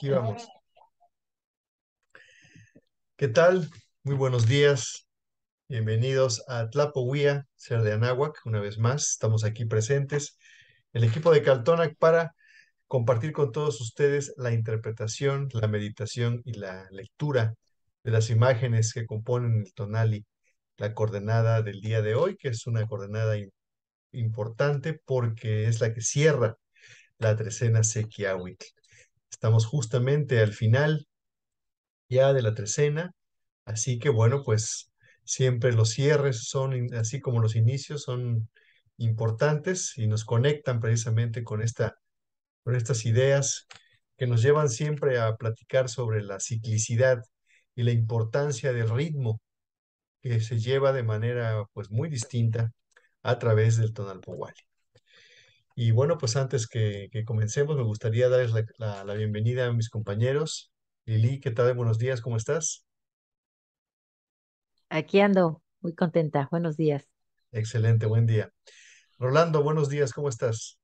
Aquí vamos. ¿Qué tal? Muy buenos días. Bienvenidos a Tlapohuía, Ser de Anáhuac, una vez más. Estamos aquí presentes, el equipo de Caltonac, para compartir con todos ustedes la interpretación, la meditación y la lectura de las imágenes que componen el tonali, la coordenada del día de hoy, que es una coordenada importante porque es la que cierra la trecena Sequiahuitl. Estamos justamente al final ya de la trecena, así que bueno, pues siempre los cierres son, así como los inicios, son importantes y nos conectan precisamente con, esta, estas ideas que nos llevan siempre a platicar sobre la ciclicidad y la importancia del ritmo que se lleva de manera pues muy distinta a través del tonalpohuali. Y bueno, pues antes que, comencemos, me gustaría darles la, bienvenida a mis compañeros. Lili, ¿qué tal? Buenos días, ¿cómo estás? Aquí ando, muy contenta. Buenos días. Excelente, buen día. Rolando, buenos días, ¿cómo estás?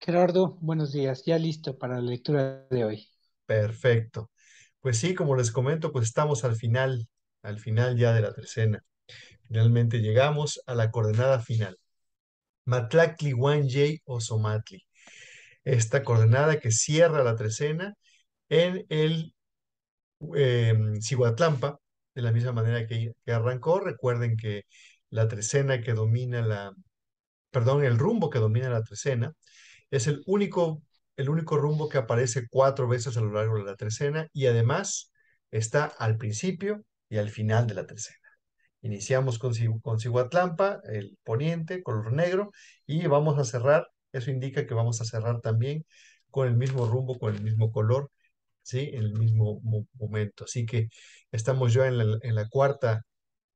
Gerardo, buenos días. Ya listo para la lectura de hoy. Perfecto. Pues sí, como les comento, pues estamos al final, al final ya de la tercena. Finalmente llegamos a la coordenada final. Matlacli Wanjay o Somatli. Esta coordenada que cierra la trecena en el eh, Cihuatlampa, de la misma manera que, arrancó. Recuerden que la trecena que domina la, perdón, el rumbo que domina la trecena es el único, el único rumbo que aparece cuatro veces a lo largo de la trecena y además está al principio y al final de la trecena. Iniciamos con, Cihuatlampa, el poniente, color negro, y vamos a cerrar, eso indica que vamos a cerrar también con el mismo rumbo, con el mismo color, ¿sí? En el mismo momento. Así que estamos ya en la, cuarta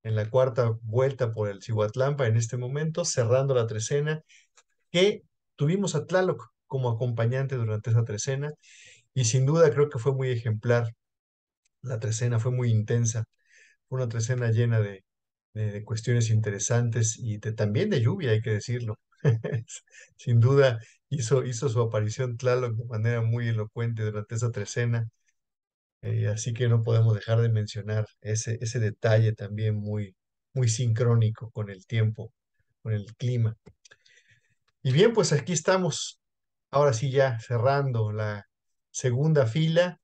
en la cuarta vuelta por el Cihuatlampa en este momento, cerrando la trecena, que tuvimos a Tlaloc como acompañante durante esa trecena, y sin duda creo que fue muy ejemplar. La trecena fue muy intensa, fue una trecena llena de, de cuestiones interesantes y también de lluvia, hay que decirlo. Sin duda hizo, hizo su aparición Tlaloc de manera muy elocuente durante esa trecena, eh, así que no podemos dejar de mencionar ese, ese detalle también muy, muy sincrónico con el tiempo, con el clima. Y bien, pues aquí estamos, ahora sí ya cerrando la segunda fila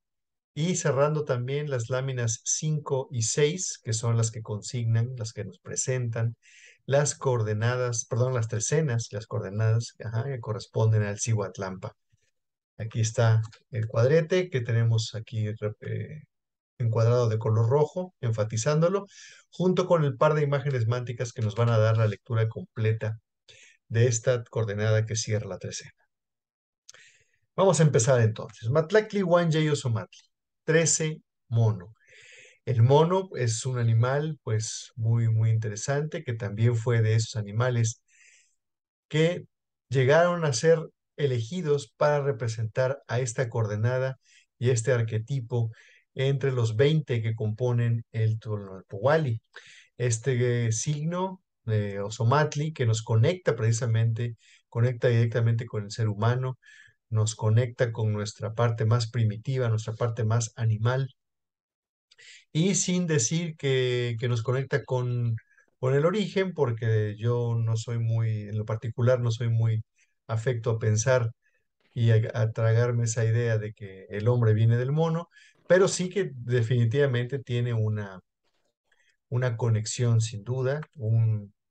y cerrando también las láminas 5 y 6, que son las que consignan, las que nos presentan las coordenadas, perdón, las trecenas, las coordenadas que corresponden al Cihuatlampa. Aquí está el cuadrete que tenemos aquí en eh, encuadrado de color rojo, enfatizándolo, junto con el par de imágenes mánticas que nos van a dar la lectura completa de esta coordenada que cierra la trecena. Vamos a empezar entonces. Juan Wanjayo Somatli. 13 mono. El mono es un animal pues muy, muy interesante que también fue de esos animales que llegaron a ser elegidos para representar a esta coordenada y este arquetipo entre los 20 que componen el pugwali Este eh, signo de eh, Osomatli que nos conecta precisamente, conecta directamente con el ser humano, nos conecta con nuestra parte más primitiva, nuestra parte más animal, y sin decir que, nos conecta con, con el origen, porque yo no soy muy, en lo particular, no soy muy afecto a pensar y a, tragarme esa idea de que el hombre viene del mono, pero sí que definitivamente tiene una, una conexión sin duda,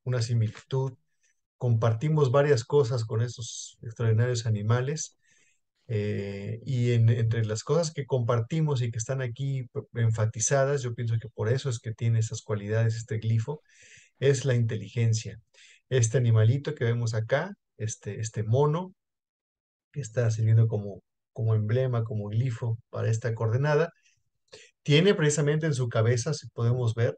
una similitud. Compartimos varias cosas con esos extraordinarios animales eh, y entre las cosas que compartimos y que están aquí enfatizadas, yo pienso que por eso es que tiene esas cualidades este glifo, es la inteligencia. Este animalito que vemos acá, este, este mono, que está sirviendo como, como emblema, como glifo para esta coordenada, tiene precisamente en su cabeza, si podemos ver,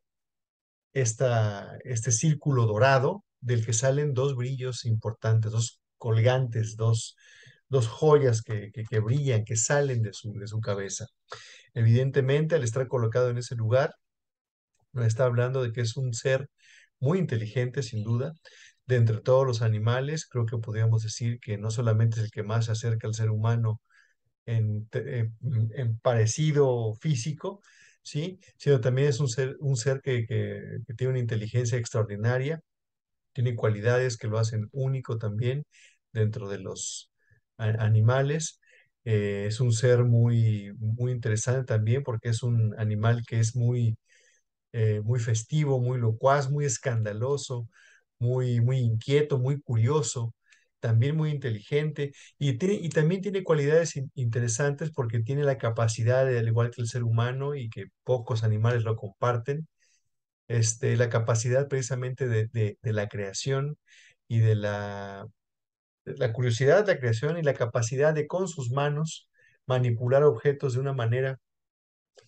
esta, este círculo dorado del que salen dos brillos importantes, dos colgantes, dos, dos joyas que, que, brillan, que salen de su, de su cabeza. Evidentemente, al estar colocado en ese lugar, nos está hablando de que es un ser muy inteligente, sin duda. De entre todos los animales, creo que podríamos decir que no solamente es el que más se acerca al ser humano en, parecido físico, ¿sí? sino también es un ser, un ser que tiene una inteligencia extraordinaria, tiene cualidades que lo hacen único también dentro de los animales. Eh, es un ser muy, muy interesante también porque es un animal que es muy, eh, muy festivo, muy locuaz, muy escandaloso, muy, muy inquieto, muy curioso, también muy inteligente y, tiene, y también tiene cualidades interesantes porque tiene la capacidad, al igual que el ser humano y que pocos animales lo comparten, este, la capacidad precisamente de, de la creación y de la la curiosidad, la creación y la capacidad de con sus manos manipular objetos de una manera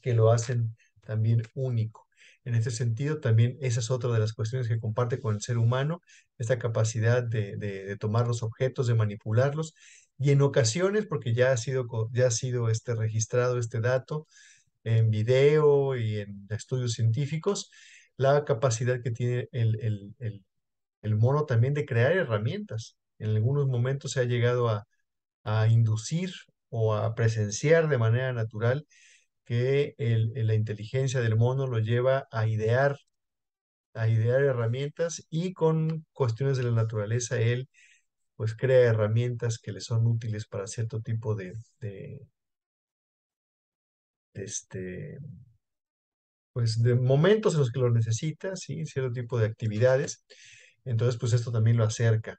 que lo hacen también único. En este sentido, también esa es otra de las cuestiones que comparte con el ser humano, esta capacidad de, tomar los objetos, de manipularlos, y en ocasiones, porque ya ha sido, ya ha sido este, registrado este dato en video y en estudios científicos, la capacidad que tiene el, el mono también de crear herramientas, en algunos momentos se ha llegado a, inducir o a presenciar de manera natural que la inteligencia del mono lo lleva a idear, a idear herramientas y con cuestiones de la naturaleza él pues crea herramientas que le son útiles para cierto tipo de, este, pues de momentos en los que lo necesita, ¿sí? cierto tipo de actividades. Entonces, pues esto también lo acerca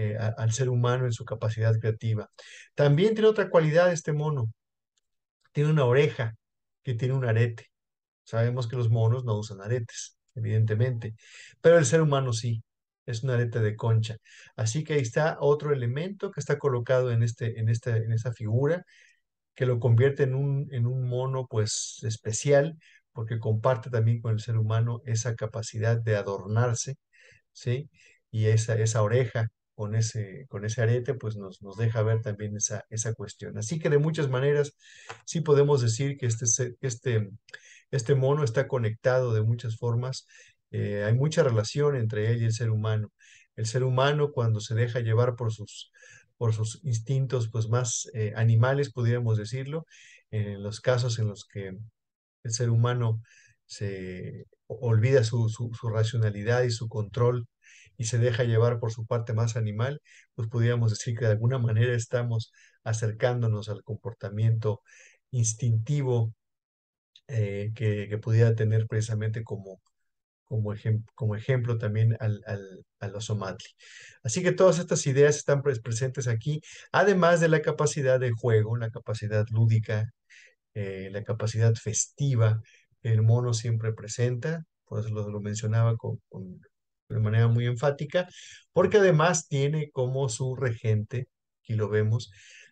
eh, al ser humano en su capacidad creativa. También tiene otra cualidad este mono. Tiene una oreja que tiene un arete. Sabemos que los monos no usan aretes, evidentemente, pero el ser humano sí. Es un arete de concha. Así que ahí está otro elemento que está colocado en, este, en, esta, en figura, que lo convierte en un, en un mono pues especial, porque comparte también con el ser humano esa capacidad de adornarse, ¿sí? Y esa, esa oreja con ese, con ese arete, pues nos, nos deja ver también esa, esa cuestión. Así que de muchas maneras sí podemos decir que este, este, este mono está conectado de muchas formas. Eh, hay mucha relación entre él y el ser humano. El ser humano cuando se deja llevar por sus, por sus instintos pues más eh, animales, podríamos decirlo, en los casos en los que el ser humano se olvida su racionalidad y su control y se deja llevar por su parte más animal, pues podríamos decir que de alguna manera estamos acercándonos al comportamiento instintivo eh, que, pudiera tener precisamente como, como, ejemplo también al, al, al Así que todas estas ideas están presentes aquí, además de la capacidad de juego, la capacidad lúdica, eh, la capacidad festiva que el mono siempre presenta, pues lo, lo mencionaba con de manera muy enfática, porque además tiene como su regente, aquí lo vemos,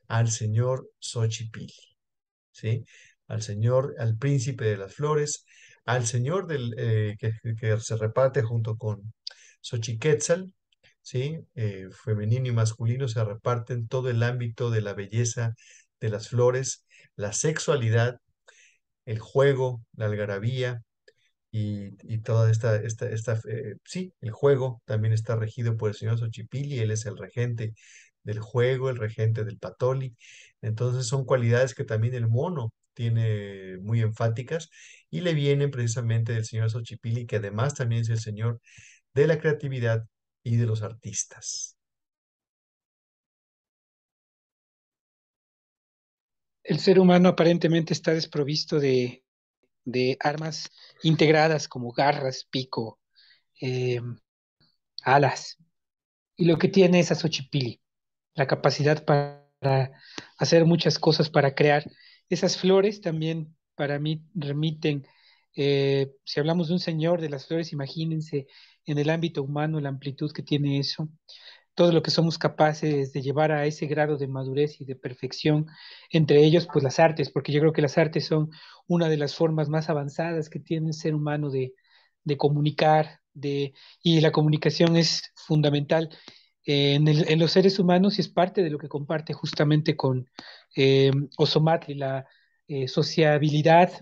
al señor Xochipilli, ¿sí? Al señor, al príncipe de las flores, al señor del, eh, que, se reparte junto con Xochiquetzal, ¿sí? Eh, femenino y masculino se reparten todo el ámbito de la belleza de las flores, la sexualidad, el juego, la algarabía, y, toda esta, esta, esta eh, sí, el juego también está regido por el señor Xochipilli, él es el regente del juego, el regente del Patoli. Entonces son cualidades que también el mono tiene muy enfáticas y le vienen precisamente del señor Xochipilli, que además también es el señor de la creatividad y de los artistas. El ser humano aparentemente está desprovisto de de armas integradas como garras, pico, em, alas. Y lo que tiene es Xochipilli, la capacidad para hacer muchas cosas, para crear. Esas flores también para mí remiten, eh, si hablamos de un señor de las flores, imagínense en el ámbito humano la amplitud que tiene eso todo lo que somos capaces de llevar a ese grado de madurez y de perfección, entre ellos pues las artes, porque yo creo que las artes son una de las formas más avanzadas que tiene el ser humano de, comunicar, de, y la comunicación es fundamental en, los seres humanos y es parte de lo que comparte justamente con eh, la eh, sociabilidad,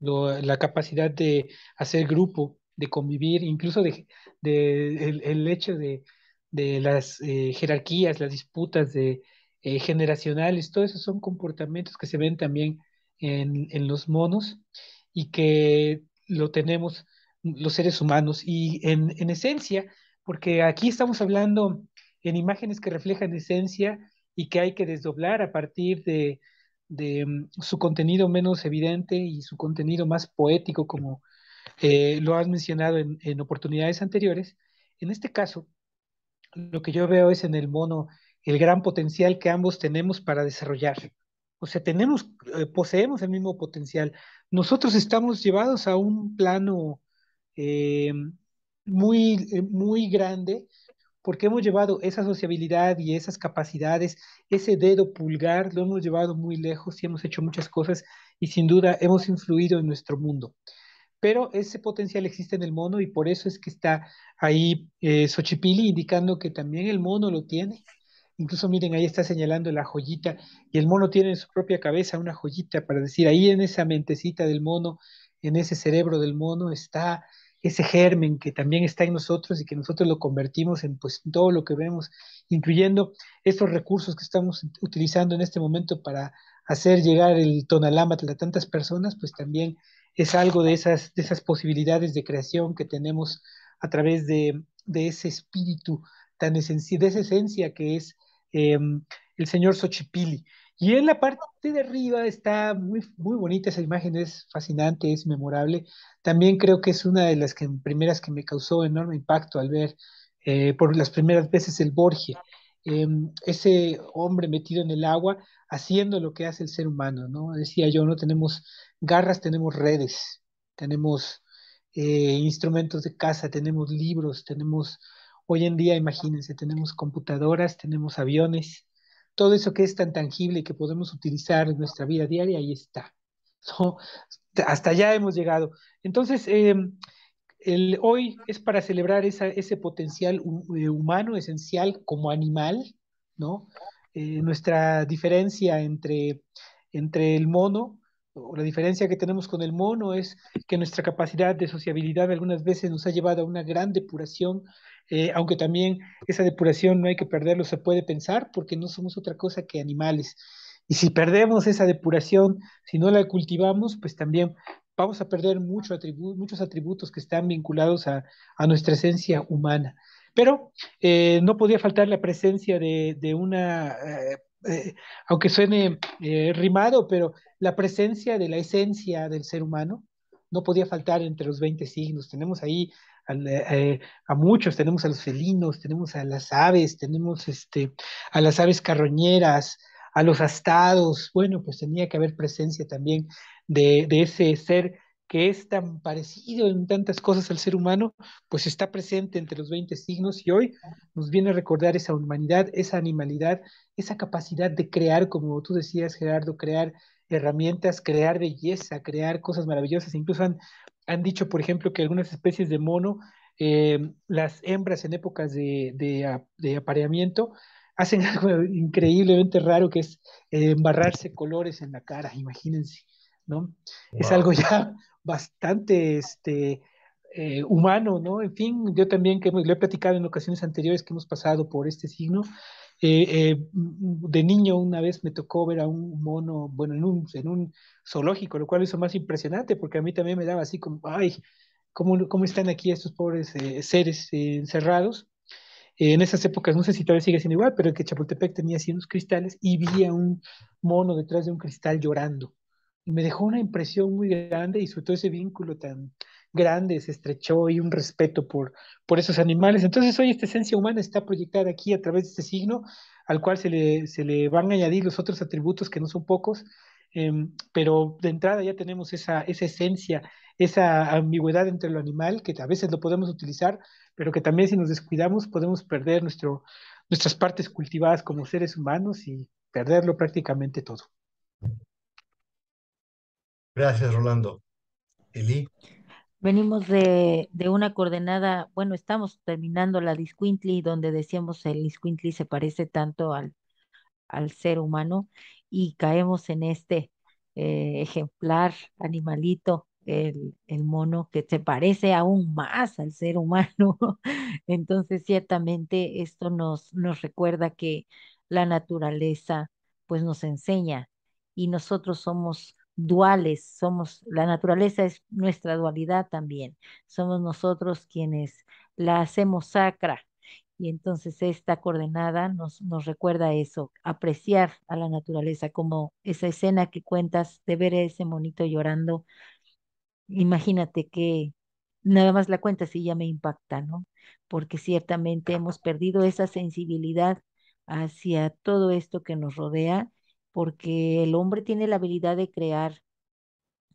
la capacidad de hacer grupo, de convivir, incluso de, el hecho de de las eh, jerarquías, las disputas de, eh, generacionales, todo eso son comportamientos que se ven también en, los monos y que lo tenemos los seres humanos. Y en, esencia, porque aquí estamos hablando en imágenes que reflejan esencia y que hay que desdoblar a partir de, de mm, su contenido menos evidente y su contenido más poético, como eh, lo has mencionado en, oportunidades anteriores. En este caso, lo que yo veo es en el mono el gran potencial que ambos tenemos para desarrollar. O sea, tenemos, eh, poseemos el mismo potencial. Nosotros estamos llevados a un plano eh, muy, eh, muy grande porque hemos llevado esa sociabilidad y esas capacidades, ese dedo pulgar, lo hemos llevado muy lejos y hemos hecho muchas cosas y sin duda hemos influido en nuestro mundo pero ese potencial existe en el mono y por eso es que está ahí eh, Xochipili indicando que también el mono lo tiene. Incluso miren, ahí está señalando la joyita y el mono tiene en su propia cabeza una joyita para decir, ahí en esa mentecita del mono, en ese cerebro del mono está ese germen que también está en nosotros y que nosotros lo convertimos en pues todo lo que vemos, incluyendo estos recursos que estamos utilizando en este momento para hacer llegar el Tonalámatl a tantas personas, pues también es algo de esas, de esas posibilidades de creación que tenemos a través de, ese espíritu tan esencial, de esa esencia que es em, el señor Xochipili. Y en la parte de arriba está muy, muy bonita esa imagen, es fascinante, es memorable. También creo que es una de las primeras que me causó enorme impacto al ver eh, por las primeras veces el Borgia. Em, ese hombre metido en el agua haciendo lo que hace el ser humano, ¿no? Decía yo, no tenemos garras tenemos redes, tenemos eh, instrumentos de caza, tenemos libros, tenemos, hoy en día, imagínense, tenemos computadoras, tenemos aviones, todo eso que es tan tangible y que podemos utilizar en nuestra vida diaria, ahí está. hasta allá hemos llegado. Entonces, em, hoy es para celebrar ese potencial eh, humano esencial como animal, ¿no? Eh, nuestra diferencia entre, entre el mono la diferencia que tenemos con el mono es que nuestra capacidad de sociabilidad algunas veces nos ha llevado a una gran depuración, eh, aunque también esa depuración no hay que perderlo, se puede pensar, porque no somos otra cosa que animales. Y si perdemos esa depuración, si no la cultivamos, pues también vamos a perder mucho muchos atributos que están vinculados a, nuestra esencia humana. Pero eh, no podía faltar la presencia de, una eh, eh, aunque suene eh, rimado, pero la presencia de la esencia del ser humano no podía faltar entre los 20 signos. Tenemos ahí eh, a muchos, tenemos a los felinos, tenemos a las aves, tenemos este, a las aves carroñeras, a los astados. Bueno, pues tenía que haber presencia también de, de ese ser que es tan parecido en tantas cosas al ser humano, pues está presente entre los 20 signos y hoy nos viene a recordar esa humanidad, esa animalidad, esa capacidad de crear, como tú decías, Gerardo, crear herramientas, crear belleza, crear cosas maravillosas. Incluso han, dicho, por ejemplo, que algunas especies de mono, eh, las hembras en épocas de, ah, apareamiento, hacen algo increíblemente raro que es eh, embarrarse colores en la cara, imagínense, ¿no? Es algo ya bastante este, eh, humano, ¿no? En fin, yo también que lo he platicado en ocasiones anteriores que hemos pasado por este signo. Eh, eh, mm, de niño una vez me tocó ver a un mono, bueno, en un, en un zoológico, lo cual hizo más impresionante porque a mí también me daba así como, ay, ¿cómo, están aquí estos pobres seres encerrados? en esas épocas, no sé si todavía sigue siendo igual, pero el que Chapultepec tenía así unos cristales y vi a un mono detrás de un cristal llorando y me dejó una impresión muy grande y sobre todo ese vínculo tan grande se estrechó y un respeto por, por esos animales. Entonces hoy esta esencia humana está proyectada aquí a través de este signo al cual se le, se van a añadir los otros atributos que no son pocos, em, pero de entrada ya tenemos esa, esencia, esa ambigüedad entre lo animal que a veces lo podemos utilizar, pero que también si nos descuidamos podemos perder nuestro, nuestras partes cultivadas como seres humanos y perderlo prácticamente todo. Gracias, Rolando. Eli. Venimos de, una coordenada, bueno, estamos terminando la Disquintly donde decíamos el Disquintly se parece tanto al, al ser humano y caemos en este eh, ejemplar animalito, el, el, mono, que se parece aún más al ser humano. Entonces, ciertamente esto nos, nos recuerda que la naturaleza pues nos enseña y nosotros somos duales, somos, la naturaleza es nuestra dualidad también, somos nosotros quienes la hacemos sacra. Y entonces esta coordenada nos, nos recuerda eso, apreciar a la naturaleza, como esa escena que cuentas de ver a ese monito llorando. Imagínate que nada más la cuentas y ya me impacta, ¿no? Porque ciertamente hemos perdido esa sensibilidad hacia todo esto que nos rodea porque el hombre tiene la habilidad de crear.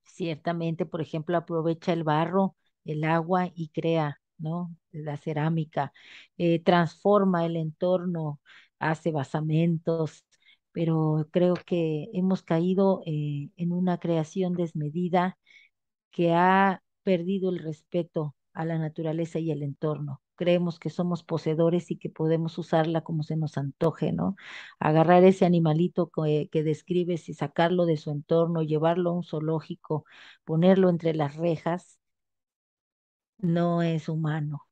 Ciertamente, por ejemplo, aprovecha el barro, el agua y crea, ¿no? La cerámica, eh, transforma el entorno, hace basamentos, pero creo que hemos caído eh, en una creación desmedida que ha perdido el respeto a la naturaleza y el entorno creemos que somos poseedores y que podemos usarla como se nos antoje, ¿no? Agarrar ese animalito que, describes y sacarlo de su entorno, llevarlo a un zoológico, ponerlo entre las rejas, no es humano.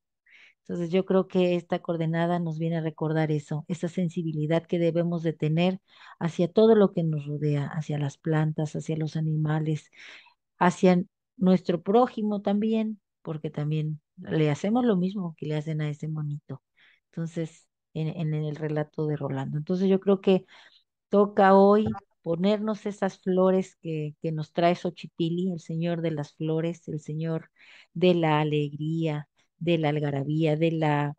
Entonces yo creo que esta coordenada nos viene a recordar eso, esa sensibilidad que debemos de tener hacia todo lo que nos rodea, hacia las plantas, hacia los animales, hacia nuestro prójimo también, porque también le hacemos lo mismo que le hacen a ese monito. Entonces, en, el relato de Rolando. Entonces, yo creo que toca hoy ponernos esas flores que, que nos trae Sochipili el Señor de las flores, el Señor de la alegría, de la algarabía, de la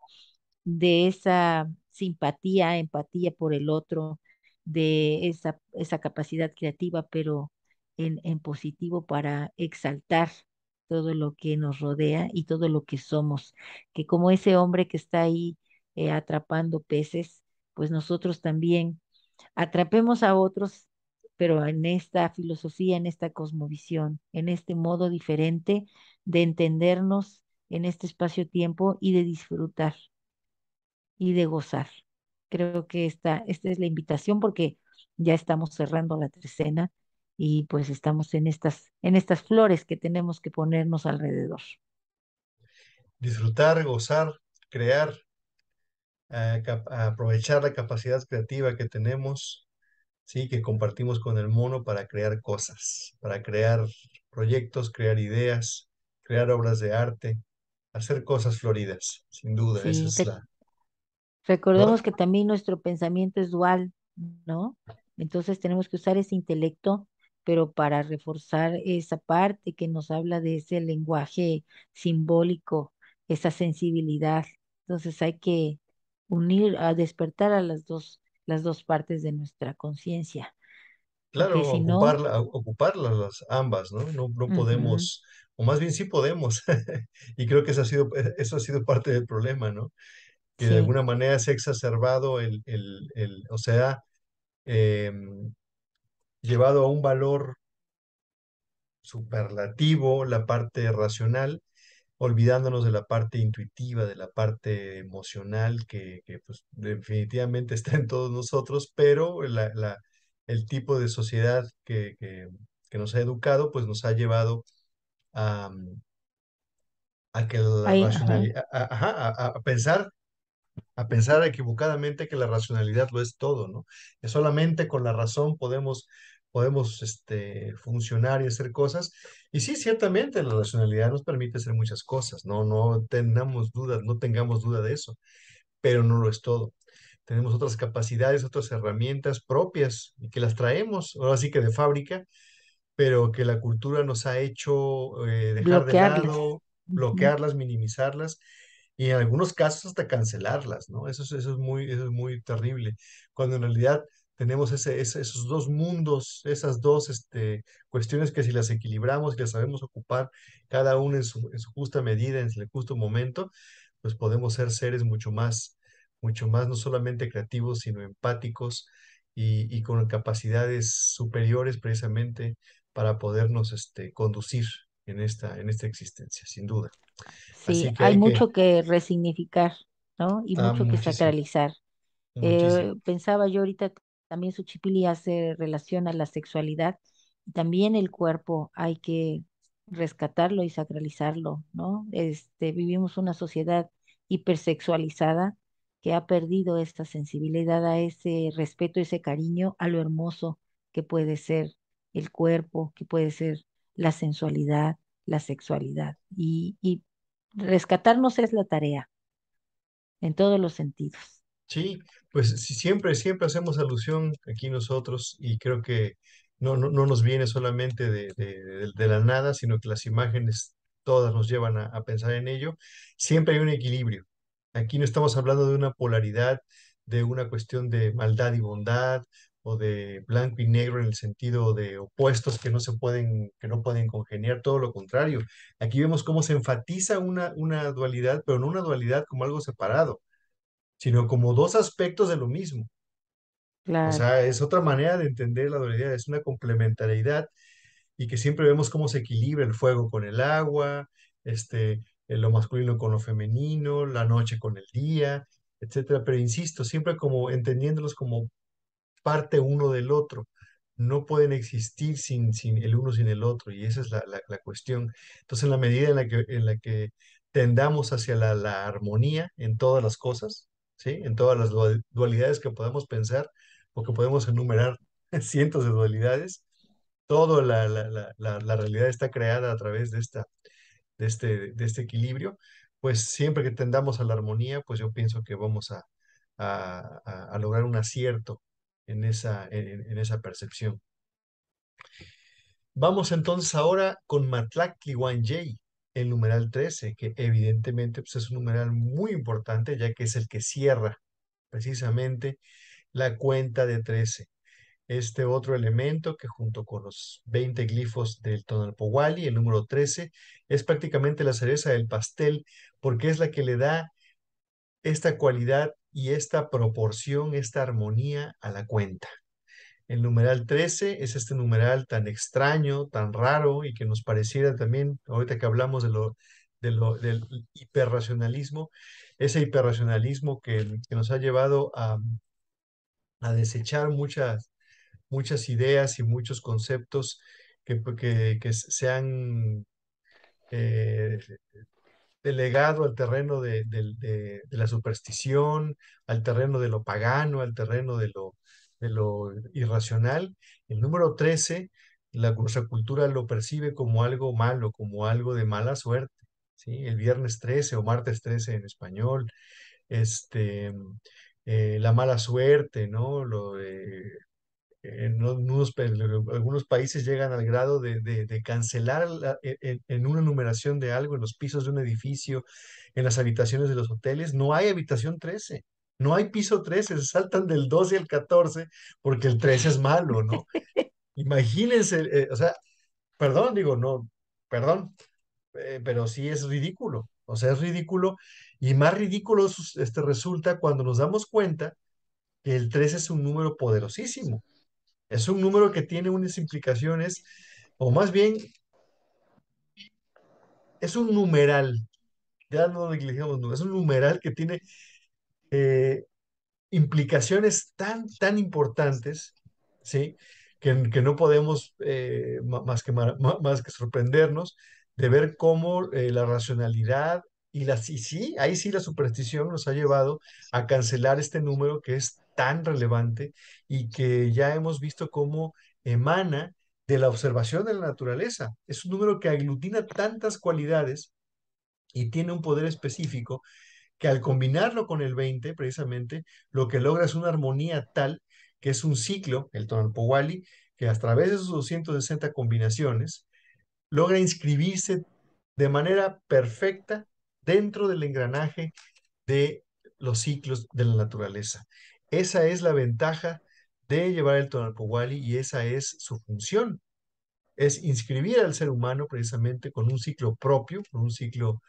de esa simpatía, empatía por el otro, de esa, esa capacidad creativa, pero en, en positivo para exaltar todo lo que nos rodea y todo lo que somos, que como ese hombre que está ahí eh, atrapando peces, pues nosotros también atrapemos a otros, pero en esta filosofía, en esta cosmovisión, en este modo diferente de entendernos en este espacio-tiempo y de disfrutar y de gozar. Creo que esta, esta es la invitación porque ya estamos cerrando la trecena y pues estamos en estas, en estas flores que tenemos que ponernos alrededor. Disfrutar, gozar, crear, eh, aprovechar la capacidad creativa que tenemos, ¿sí? que compartimos con el mono para crear cosas, para crear proyectos, crear ideas, crear obras de arte, hacer cosas floridas, sin duda. es Recordemos que también nuestro pensamiento es dual, ¿no? Entonces tenemos que usar ese intelecto pero para reforzar esa parte que nos habla de ese lenguaje simbólico, esa sensibilidad. Entonces hay que unir, a despertar a las dos, las dos partes de nuestra conciencia. Claro, ocuparlas las ambas, ¿no? No, no podemos, o más bien sí podemos, y creo que eso ha sido, eh, eso ha sido parte del problema, ¿no? Que de alguna manera se ha exacerbado el, el, el o sea, eh, llevado a un valor superlativo, la parte racional, olvidándonos de la parte intuitiva, de la parte emocional que, pues, definitivamente está en todos nosotros, pero el tipo de sociedad que, nos ha educado, pues nos ha llevado a, mm, que la a, pensar a pensar equivocadamente que la racionalidad lo es todo, ¿no? Que solamente con la razón podemos, podemos este, funcionar y hacer cosas. Y sí, ciertamente la racionalidad nos permite hacer muchas cosas, no, no tengamos dudas, no tengamos duda de eso, pero no lo es todo. Tenemos otras capacidades, otras herramientas propias y que las traemos, ahora sí que de fábrica, pero que la cultura nos ha hecho eh, dejar de lado, bloquearlas, minimizarlas y en algunos casos hasta cancelarlas, ¿no? Eso es, eso es, muy, es muy terrible, cuando en realidad tenemos ese, esos dos mundos, esas dos este, cuestiones que si las equilibramos y las sabemos ocupar cada uno en su, justa medida, en el justo momento, pues podemos ser seres mucho más, mucho más no solamente creativos, sino empáticos y, con capacidades superiores precisamente para podernos este, conducir en esta, en esta existencia, sin duda. Sí, hay, mucho que, resignificar, ¿no? Y ah, mucho que sacralizar. Eh, pensaba yo ahorita también Suchipili hace relación a la sexualidad y también el cuerpo hay que rescatarlo y sacralizarlo, ¿no? Este, vivimos una sociedad hipersexualizada que ha perdido esta sensibilidad a ese respeto, ese cariño a lo hermoso que puede ser el cuerpo, que puede ser la sensualidad, la sexualidad. Y, rescatarnos es la tarea, en todos los sentidos. Sí, pues siempre, siempre hacemos alusión aquí nosotros y creo que no, no, nos viene solamente de, la nada, sino que las imágenes todas nos llevan a pensar en ello. Siempre hay un equilibrio. Aquí no estamos hablando de una polaridad, de una cuestión de maldad y bondad o de blanco y negro en el sentido de opuestos que no se pueden, que no pueden congeniar, todo lo contrario. Aquí vemos cómo se enfatiza una, una dualidad, pero no una dualidad como algo separado, sino como dos aspectos de lo mismo. O sea, es otra manera de entender la dualidad, es una complementariedad y que siempre vemos cómo se equilibra el fuego con el agua, este, lo masculino con lo femenino, la noche con el día, etcétera. Pero insisto, siempre como entendiéndolos como parte uno del otro. No pueden existir sin, el uno sin el otro, y esa es la, cuestión. Entonces, en la medida en la que, en la que tendamos hacia la, armonía en todas las cosas, ¿sí? en todas las dualidades que podemos pensar, o que podemos enumerar cientos de dualidades, toda la, realidad está creada a través de, esta, de, este, de este equilibrio, pues siempre que tendamos a la armonía, pues yo pienso que vamos a, a, a lograr un acierto en esa, en, esa percepción. Vamos entonces ahora con Matlack-Liwanyei, el numeral 13, que evidentemente pues, es un numeral muy importante, ya que es el que cierra precisamente la cuenta de 13. Este otro elemento que junto con los 20 glifos del Tonalpohuali, el número 13, es prácticamente la cereza del pastel porque es la que le da esta cualidad y esta proporción, esta armonía a la cuenta. El numeral 13 es este numeral tan extraño, tan raro y que nos pareciera también, ahorita que hablamos de lo, del hiperracionalismo, ese hiperracionalismo que, que nos ha llevado a, a desechar muchas, muchas ideas y muchos conceptos que, que, que se han eh, legado al terreno de, la superstición, al terreno de lo pagano, al terreno de lo, lo irracional. El número 13, la, nuestra cultura lo percibe como algo malo, como algo de mala suerte. ¿sí? El viernes 13 o martes 13 en español, este, eh, la mala suerte, ¿no? Lo, en algunos países llegan al grado de, cancelar e, e, en, una numeración de algo, en los pisos de un edificio, en las habitaciones de los hoteles. No hay habitación 13, no hay piso 13, saltan del 12 al 14 porque el 13 es malo, ¿no? Imagínense, eh, o sea, perdón, digo, no, perdón, eh, pero sí es ridículo, o sea, es ridículo y más ridículo este, resulta cuando nos damos cuenta que el 13 es un número poderosísimo. Es un número que tiene unas implicaciones, o más bien, es un numeral. Ya no negligemos, es un numeral que tiene eh, implicaciones tan, tan importantes, ¿sí? Que, no podemos eh, más, que, más que sorprendernos de ver cómo eh, la racionalidad y, la y sí, ahí sí la superstición nos ha llevado a cancelar este número que es tan relevante y que ya hemos visto cómo emana de la observación de la naturaleza. Es un número que aglutina tantas cualidades y tiene un poder específico que al combinarlo con el 20, precisamente, lo que logra es una armonía tal que es un ciclo, el Tonalpowali, que a través de sus 260 combinaciones logra inscribirse de manera perfecta dentro del engranaje de los ciclos de la naturaleza. Esa es la ventaja de llevar el tonalpowali y esa es su función. Es inscribir al ser humano precisamente con un ciclo propio, con un ciclo,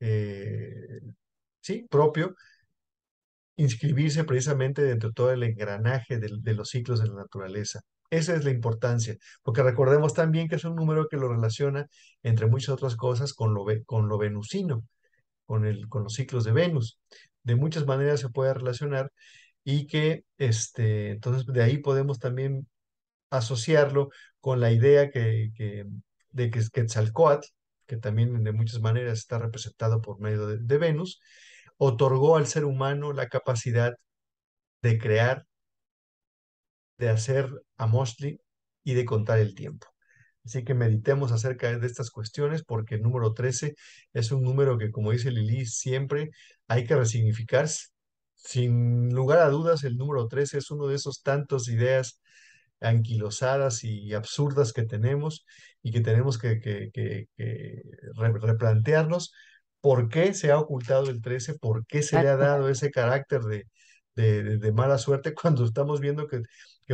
eh, sí, propio, inscribirse precisamente dentro de todo el engranaje de, los ciclos de la naturaleza. Esa es la importancia, porque recordemos también que es un número que lo relaciona, entre muchas otras cosas, con lo, con lo venusino, con, el, con los ciclos de Venus. De muchas maneras se puede relacionar y que este, entonces de ahí podemos también asociarlo con la idea que, que de que Quetzalcoatl, que también de muchas maneras está representado por medio de, Venus, otorgó al ser humano la capacidad de crear, de hacer a Mosley y de contar el tiempo. Así que meditemos acerca de estas cuestiones porque el número 13 es un número que, como dice Lili, siempre hay que resignificarse sin lugar a dudas, el número 13 es uno de esos tantos ideas anquilosadas y absurdas que tenemos y que tenemos que, replantearnos por qué se ha ocultado el 13, por qué se le ha dado ese carácter de, mala suerte cuando estamos viendo que,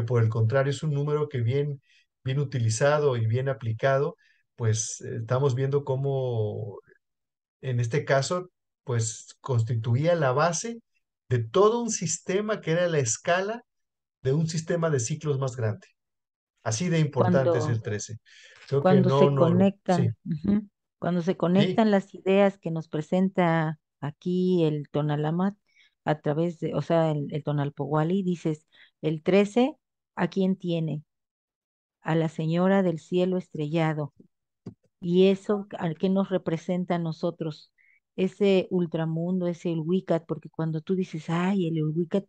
por el contrario es un número que bien, bien utilizado y bien aplicado, pues estamos viendo cómo en este caso pues constituía la base de todo un sistema que era la escala de un sistema de ciclos más grande. Así de importante es el 13. cuando, se conectan, cuando se conectan las ideas que nos presenta aquí el Tonalamat a través de, o sea, el, el dices, el 13, ¿a quién tiene? A la Señora del Cielo Estrellado. Y eso, al qué nos representa a nosotros? ese ultramundo, ese el porque cuando tú dices, ay, el wicca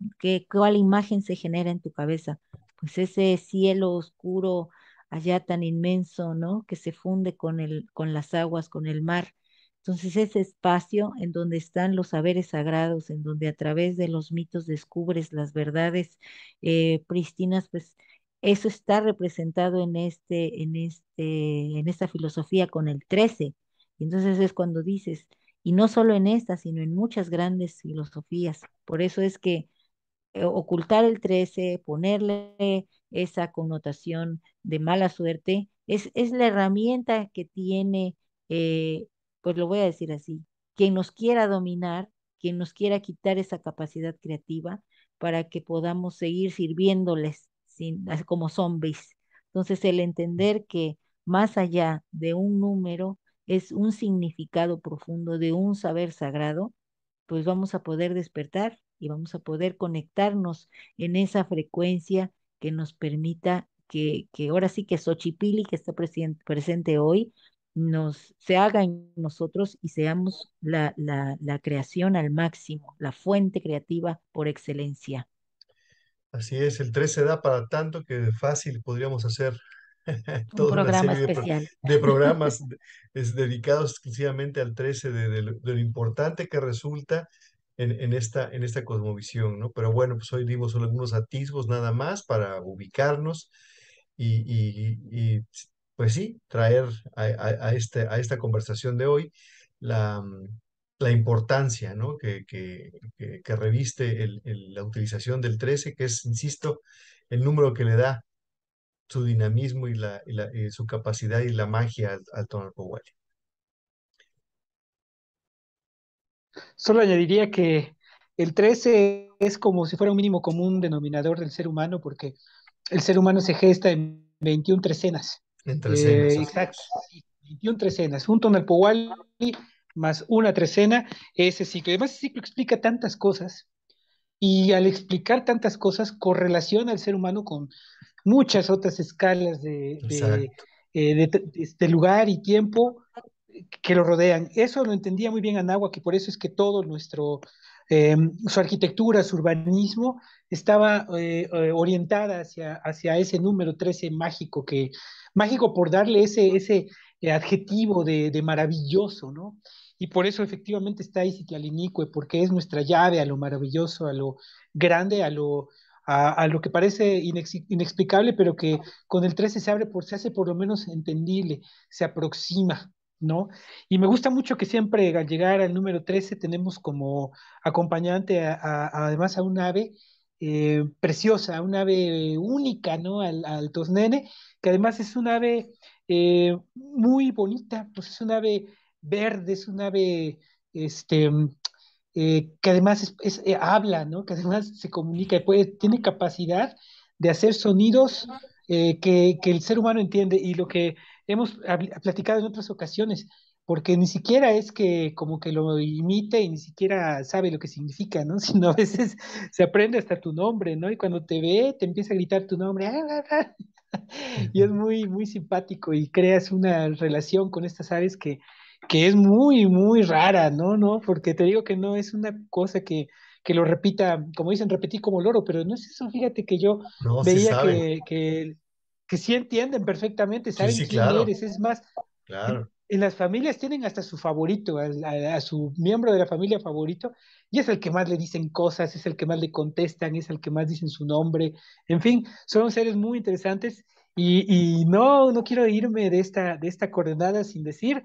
¿cuál imagen se genera en tu cabeza? Pues ese cielo oscuro allá tan inmenso, ¿no? Que se funde con, el, con las aguas, con el mar. Entonces ese espacio en donde están los saberes sagrados, en donde a través de los mitos descubres las verdades prístinas eh, pristinas, pues eso está representado en este, en este, en esta filosofía con el 13. Entonces es cuando dices, y no solo en esta, sino en muchas grandes filosofías. Por eso es que eh, ocultar el 13, ponerle esa connotación de mala suerte, es, es la herramienta que tiene, eh, pues lo voy a decir así, quien nos quiera dominar, quien nos quiera quitar esa capacidad creativa para que podamos seguir sirviéndoles sin, como zombies. Entonces, el entender que más allá de un número es un significado profundo de un saber sagrado, pues vamos a poder despertar y vamos a poder conectarnos en esa frecuencia que nos permita que, que ahora sí que Xochipili, que está presente, presente hoy, nos, se haga en nosotros y seamos la, la, la creación al máximo, la fuente creativa por excelencia. Así es, el 3 se da para tanto que fácil podríamos hacer de, programas es, dedicados exclusivamente al 13, de, lo importante que resulta en, esta, en esta cosmovisión, ¿no? Pero bueno, pues hoy dimos algunos atisbos nada más para ubicarnos y, pues sí, traer a, este, a esta conversación de hoy la, la importancia ¿no? que, que, reviste la utilización del 13, que es, insisto, el número que le da su dinamismo y, la, su capacidad y la magia al, al Solo añadiría que el 13 es como si fuera un mínimo común denominador del ser humano, porque el ser humano se gesta en 21 trecenas. En eh, exacto. 21 trecenas. un al Powali más una trecena, ese ciclo. Además, ese ciclo explica tantas cosas. Y al explicar tantas cosas, correlaciona al ser humano con muchas otras escalas de, de, eh, este, lugar y tiempo que lo rodean. Eso lo entendía muy bien Anáhuac y por eso es que todo nuestro, eh, su arquitectura, su urbanismo, estaba eh, orientada hacia, hacia ese número 13 mágico, que mágico por darle ese, ese adjetivo de, maravilloso, ¿no? Y por eso efectivamente está ahí Sitialinique, porque es nuestra llave a lo maravilloso, a lo grande, a lo, a, lo que parece inexplicable, pero que con el 13 se abre, por, se hace por lo menos entendible, se aproxima, ¿no? Y me gusta mucho que siempre al llegar al número 13 tenemos como acompañante además a un ave eh, preciosa, un ave única, ¿no? Al, al tosnene, que además es una ave eh, muy bonita, pues es una ave verde, es una ave este, eh, que además es, eh, habla, ¿no? que además se comunica y puede, tiene capacidad de hacer sonidos eh, que, el ser humano entiende y lo que hemos platicado en otras ocasiones, porque ni siquiera es que como que lo imite y ni siquiera sabe lo que significa, ¿no? sino a veces se aprende hasta tu nombre, ¿no? y cuando te ve te empieza a gritar tu nombre. Ah, ah, ah. y es muy, muy simpático y creas una relación con estas aves que, que es muy, muy rara, ¿no? ¿no? Porque te digo que no es una cosa que, que lo repita, como dicen, repetí como loro, pero no es eso, fíjate que yo veía que, que, que, sí entienden perfectamente, saben quién eres, es más, claro. en, las familias tienen hasta su favorito, a, su miembro de la familia favorito, y es el que más le dicen cosas, es el que más le contestan, es el que más dicen su nombre, en fin, son seres muy interesantes, y, y no, no quiero irme de esta, de esta coordenada sin decir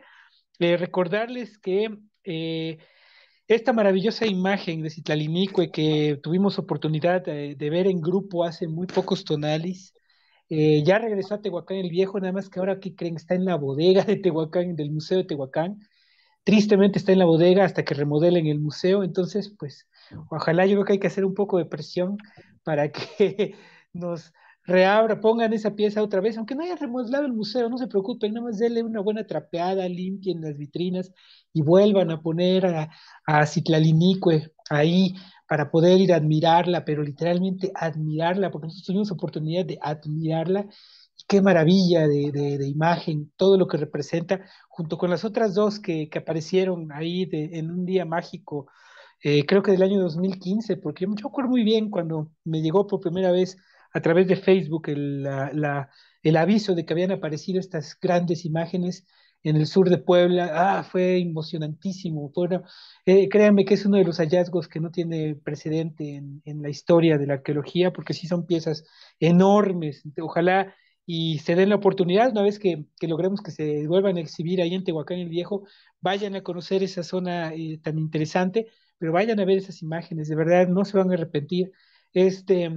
recordarles que eh, esta maravillosa imagen de Citlalimicue que tuvimos oportunidad de, ver en grupo hace muy pocos tonales, eh, ya regresó a Tehuacán el Viejo, nada más que ahora que creen está en la bodega de Tehuacán, del Museo de Tehuacán. Tristemente está en la bodega hasta que remodelen el museo, entonces pues ojalá yo creo que hay que hacer un poco de presión para que nos reabra, pongan esa pieza otra vez, aunque no haya remodelado el museo, no se preocupen, nada más denle una buena trapeada, limpien las vitrinas y vuelvan a poner a, a Citlalinique ahí para poder ir a admirarla, pero literalmente admirarla, porque nosotros tuvimos oportunidad de admirarla. qué maravilla de, imagen, todo lo que representa, junto con las otras dos que, aparecieron ahí en un día mágico, eh, creo que del año 2015, porque yo me acuerdo muy bien cuando me llegó por primera vez a través de Facebook el, el aviso de que habían aparecido estas grandes imágenes en el sur de Puebla. Ah, fue emocionantísimo. Bueno, eh, créanme que es uno de los hallazgos que no tiene precedente en, la historia de la arqueología, porque sí son piezas enormes. Ojalá y se den la oportunidad, una vez que, que logremos que se vuelvan a exhibir ahí en Tehuacán el Viejo, vayan a conocer esa zona eh, tan interesante, pero vayan a ver esas imágenes, de verdad no se van a arrepentir. Este,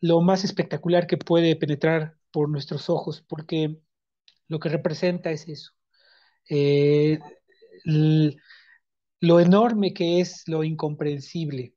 lo más espectacular que puede penetrar por nuestros ojos, porque lo que representa es eso. Eh, lo enorme que es lo incomprensible,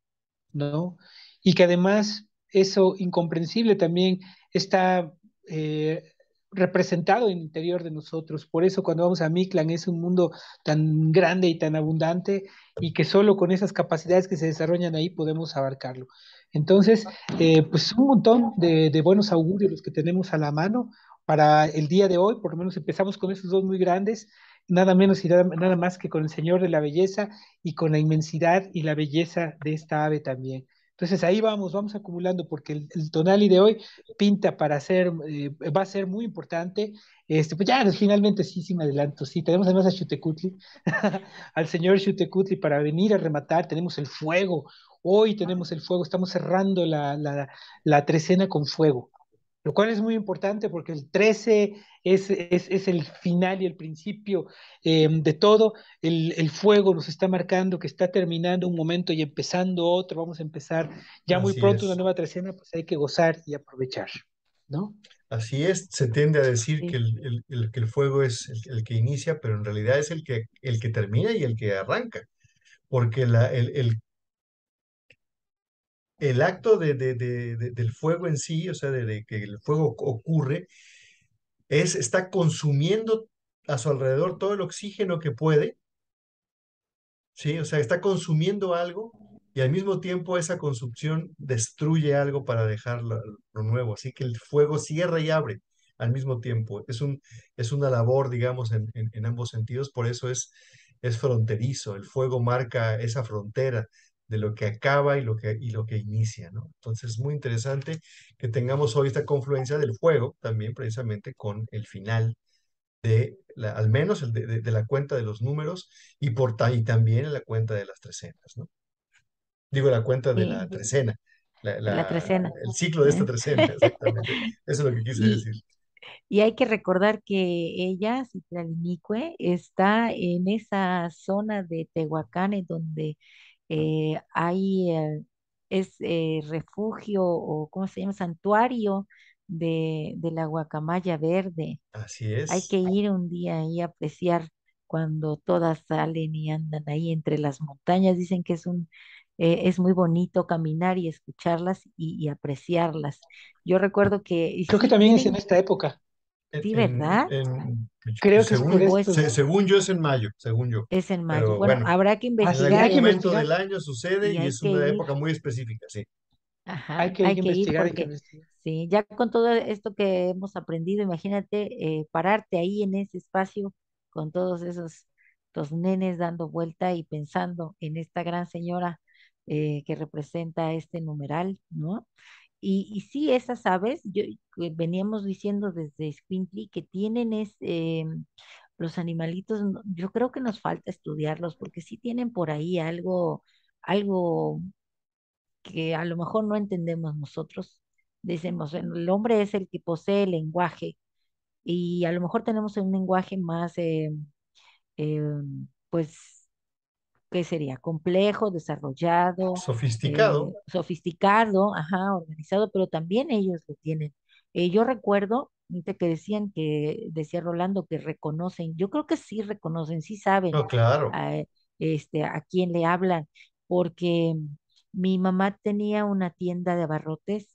¿no? Y que además eso incomprensible también está eh, representado en el interior de nosotros. Por eso cuando vamos a Miklan es un mundo tan grande y tan abundante y que solo con esas capacidades que se desarrollan ahí podemos abarcarlo. Entonces, eh, pues un montón de, buenos augurios los que tenemos a la mano para el día de hoy, por lo menos empezamos con esos dos muy grandes, nada menos y nada, más que con el Señor de la Belleza y con la inmensidad y la belleza de esta ave también. Entonces ahí vamos, vamos acumulando porque el, tonal tonali de hoy pinta para ser, eh, va a ser muy importante. Este, pues ya pues, finalmente sí, sí me adelanto, sí, tenemos además a Chutecutli, al señor Chutecutli para venir a rematar, tenemos el fuego, Hoy tenemos el fuego, estamos cerrando la, la, la trecena con fuego, lo cual es muy importante porque el 13 es, es, es el final y el principio eh, de todo. El, el, fuego nos está marcando que está terminando un momento y empezando otro. Vamos a empezar ya muy pronto una nueva trecena, pues hay que gozar y aprovechar. ¿No? Así es, se tiende a decir que, el, el, que el, fuego es el, que inicia, pero en realidad es el que, el que termina y el que arranca, porque la, el, el acto del fuego en sí, o sea, de, que el fuego ocurre, es, está consumiendo a su alrededor todo el oxígeno que puede, ¿sí? O sea, está consumiendo algo y al mismo tiempo esa consumción destruye algo para dejar lo, nuevo. Así que el fuego cierra y abre al mismo tiempo. Es, un, es una labor, digamos, en, en, ambos sentidos, por eso es, es fronterizo. El fuego marca esa frontera de lo que acaba y lo que, y lo que inicia, ¿no? Entonces es muy interesante que tengamos hoy esta confluencia del fuego también precisamente con el final de, al menos de, la cuenta de los números y, por, y también la cuenta de las trecenas, ¿no? Digo, la cuenta de la trecena. La, la, El ciclo de esta trecena, exactamente. Eso es lo que quise decir. Y hay que recordar que ella, Citralinicue, está en esa zona de Tehuacán donde eh, hay, eh, es eh, refugio o, ¿cómo se llama? Santuario de, la guacamaya verde. Así es Hay que ir un día y apreciar cuando todas salen y andan ahí entre las montañas. Dicen que es un, eh, es muy bonito caminar y escucharlas y, apreciarlas. Yo recuerdo que... Creo que también es en esta época. Sí, ¿verdad? Creo que según yo es en mayo, según yo. Es en mayo. bueno, habrá que investigar. En algún momento del año sucede y, es una época muy específica, sí. hay que, investigar, Sí, ya con todo esto que hemos aprendido, imagínate eh, pararte ahí en ese espacio con todos esos nenes dando vuelta y pensando en esta gran señora eh, que representa este numeral, ¿no? Y, sí, esas aves, yo, veníamos diciendo desde Squintly que tienen em, los animalitos, yo creo que nos falta estudiarlos porque sí tienen por ahí algo, algo que a lo mejor no entendemos nosotros. Decimos, el hombre es el que posee el lenguaje y a lo mejor tenemos un lenguaje más, em, em, pues, ¿Qué sería complejo, desarrollado, sofisticado, eh, sofisticado, ajá, organizado, pero también ellos lo tienen. Eh, yo recuerdo que decían que decía Rolando que reconocen, yo creo que sí reconocen, sí saben. No, claro. este a quién le hablan, porque mi mamá tenía una tienda de abarrotes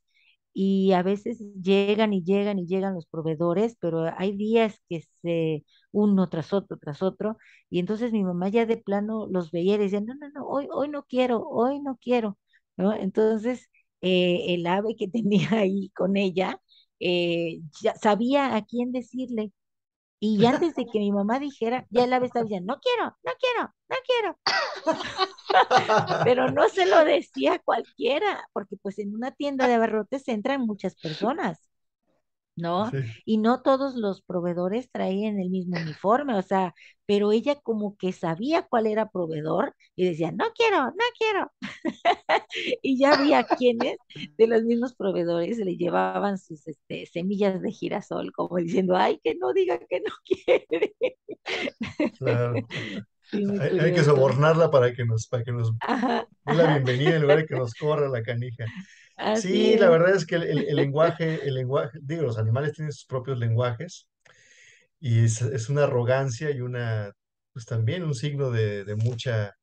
y a veces llegan y llegan y llegan los proveedores, pero hay días que se uno tras otro, tras otro, y entonces mi mamá ya de plano los veía y decía, no, no, no, hoy, hoy no quiero, hoy no quiero, ¿no? Entonces, eh, el ave que tenía ahí con ella, eh, ya sabía a quién decirle, y ya antes de que mi mamá dijera, ya el ave estaba diciendo, no quiero, no quiero, no quiero. Pero no se lo decía cualquiera, porque pues en una tienda de abarrotes entran muchas personas. ¿no? Y no todos los proveedores traían el mismo uniforme, o sea, pero ella como que sabía cuál era proveedor y decía, no quiero, no quiero. y ya había quienes de los mismos proveedores le llevaban sus este, semillas de girasol, como diciendo, ay, que no diga que no quiere. hay, que sobornarla para que nos, para que nos dé la bienvenida en lugar de que nos corra la canija sí, la verdad es que el, lenguaje, el lenguaje, digo, los animales tienen sus propios lenguajes y es, es una arrogancia y una, pues también un signo de, de mucha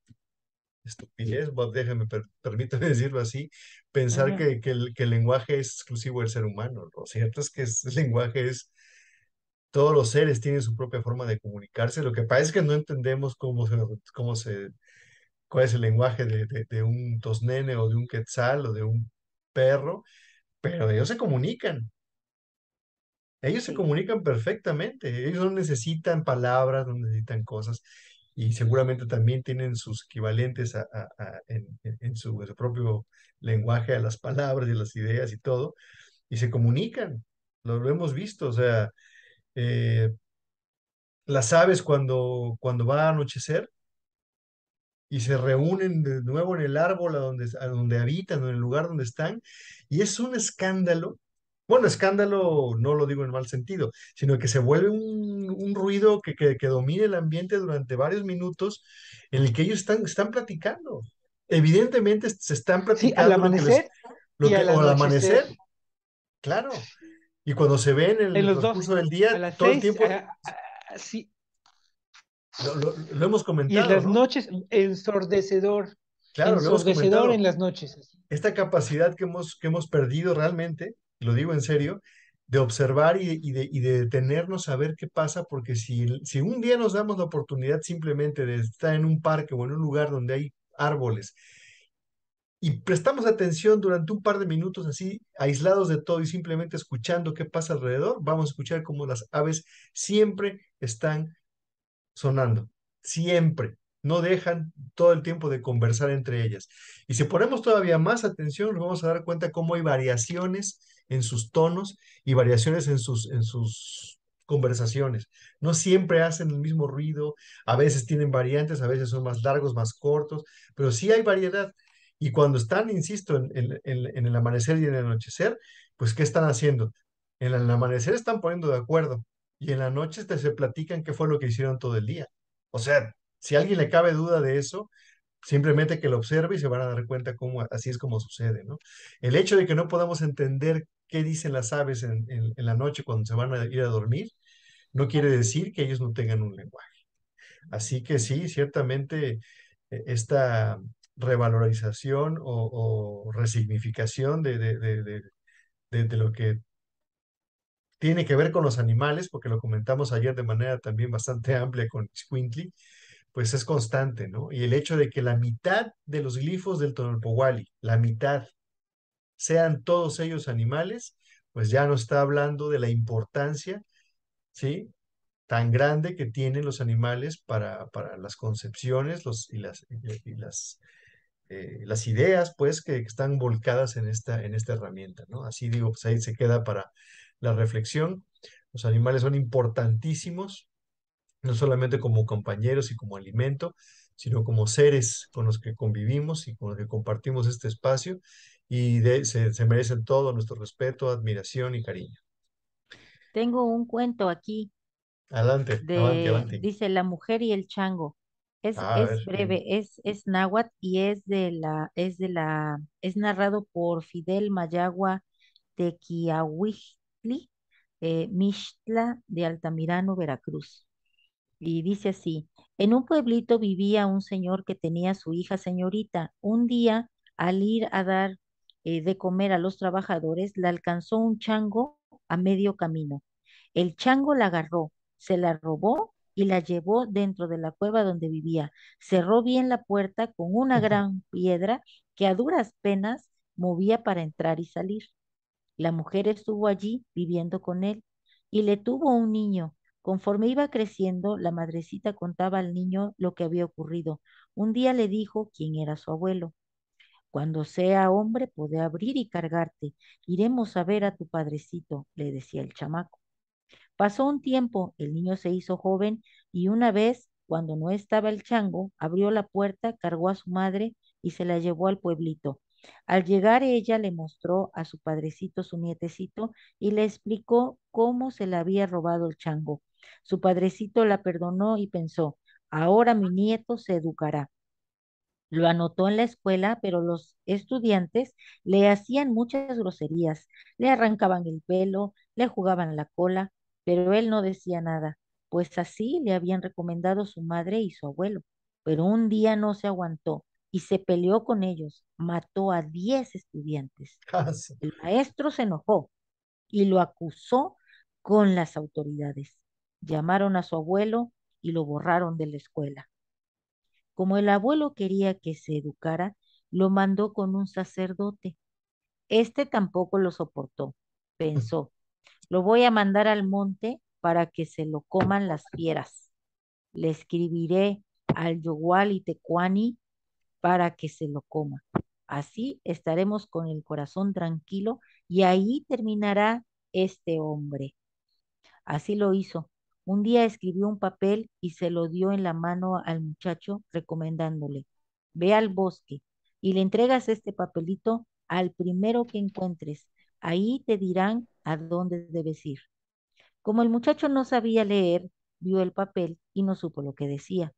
estupidez, déjame, permítame decirlo así, pensar que, que, el, que, el, lenguaje es exclusivo del ser humano. Lo cierto es que el lenguaje es, todos los seres tienen su propia forma de comunicarse, lo que pasa es que no entendemos cómo se, cómo se cuál es el lenguaje de, de, de un tosnene o de un quetzal o de un perro, pero ellos se comunican. Ellos se comunican perfectamente, ellos no necesitan palabras, no necesitan cosas y seguramente también tienen sus equivalentes en, su, propio lenguaje a las palabras y las ideas y todo, y se comunican, lo, hemos visto, o sea, eh, las aves cuando, cuando va a anochecer, y se reúnen de nuevo en el árbol a donde, a donde habitan, en el lugar donde están, y es un escándalo. Bueno, escándalo no lo digo en mal sentido, sino que se vuelve un, un ruido que, que, que, domina el ambiente durante varios minutos en el que ellos están, están platicando. Evidentemente se están platicando. al amanecer. o al amanecer. Claro. Y cuando se ven en, el los transcurso del día, todo el tiempo. sí, lo, hemos comentado. Y en las noches, ensordecedor. Claro, ensordecedor en las noches. Esta capacidad que hemos, que hemos perdido realmente, lo digo en serio, de observar y, de, y, de, detenernos a ver qué pasa, porque si, si un día nos damos la oportunidad simplemente de estar en un parque o en un lugar donde hay árboles y prestamos atención durante un par de minutos así, aislados de todo y simplemente escuchando qué pasa alrededor, vamos a escuchar cómo las aves siempre están sonando, siempre. No dejan todo el tiempo de conversar entre ellas. Y si ponemos todavía más atención, nos vamos a dar cuenta cómo hay variaciones en sus tonos y variaciones en sus, en sus conversaciones. No siempre hacen el mismo ruido, a veces tienen variantes, a veces son más largos, más cortos, pero sí hay variedad. Y cuando están, insisto, en, en, en, el amanecer y en el anochecer, pues ¿qué están haciendo? En el amanecer están poniendo de acuerdo, y en la noche se platican qué fue lo que hicieron todo el día. O sea, si a alguien le cabe duda de eso, simplemente que lo observe y se van a dar cuenta cómo así es como sucede, ¿no? El hecho de que no podamos entender qué dicen las aves en, la noche cuando se van a ir a dormir, no quiere decir que ellos no tengan un lenguaje. Así que sí, ciertamente e, esta revalorización o, resignificación de, de, de, lo que tiene que ver con los animales, porque lo comentamos ayer de manera también bastante amplia con Squintly, pues es constante, ¿no? Y el hecho de que la mitad de los glifos del Tonopowali, la mitad, sean todos ellos animales, pues ya no está hablando de la importancia, ¿sí? Tan grande que tienen los animales para, para las concepciones los, y las, las, eh, las ideas, pues, que están volcadas en esta, en esta herramienta, ¿no? Así digo, pues ahí se queda para la reflexión. Los animales son importantísimos, no solamente como compañeros y como alimento, sino como seres con los que convivimos y con los que compartimos este espacio y se, merecen todo nuestro respeto, admiración y cariño. Tengo un cuento aquí Adelante, Dice La mujer y el chango. Es, ah, breve, es, es náhuatl y es de la, es de la, es narrado por Fidel Mayagua de eh, de Altamirano, Veracruz. Y dice así, en un pueblito vivía un señor que tenía su hija señorita. Un día, al ir a dar eh, de comer a los trabajadores, la alcanzó un chango a medio camino. El chango la agarró, se la robó y la llevó dentro de la cueva donde vivía. Cerró bien la puerta con una gran piedra que a duras penas movía para entrar y salir. La mujer estuvo allí viviendo con él y le tuvo un niño. Conforme iba creciendo, la madrecita contaba al niño lo que había ocurrido. Un día le dijo quién era su abuelo. Cuando sea hombre, puede abrir y cargarte. Iremos a ver a tu padrecito, le decía el chamaco. Pasó un tiempo, el niño se hizo joven y una vez, cuando no estaba el chango, abrió la puerta, cargó a su madre y se la llevó al pueblito. Al llegar ella le mostró a su padrecito su nietecito y le explicó cómo se le había robado el chango. Su padrecito la perdonó y pensó, ahora mi nieto se educará. Lo anotó en la escuela, pero los estudiantes le hacían muchas groserías, le arrancaban el pelo, le jugaban la cola, pero él no decía nada, pues así le habían recomendado su madre y su abuelo. Pero un día no se aguantó y se peleó con ellos. Mató a 10 estudiantes. Ah, el maestro se enojó y lo acusó con las autoridades. Llamaron a su abuelo y lo borraron de la escuela. Como el abuelo quería que se educara, lo mandó con un sacerdote. Este tampoco lo soportó. Pensó, lo voy a mandar al monte para que se lo coman las fieras. Le escribiré al Yogual y Tecuani para que se lo coma. Así estaremos con el corazón tranquilo y ahí terminará este hombre. Así lo hizo. Un día escribió un papel y se lo dio en la mano al muchacho recomendándole, ve al bosque y le entregas este papelito al primero que encuentres. Ahí te dirán a dónde debes ir. Como el muchacho no sabía leer, vio el papel y no supo lo que decía.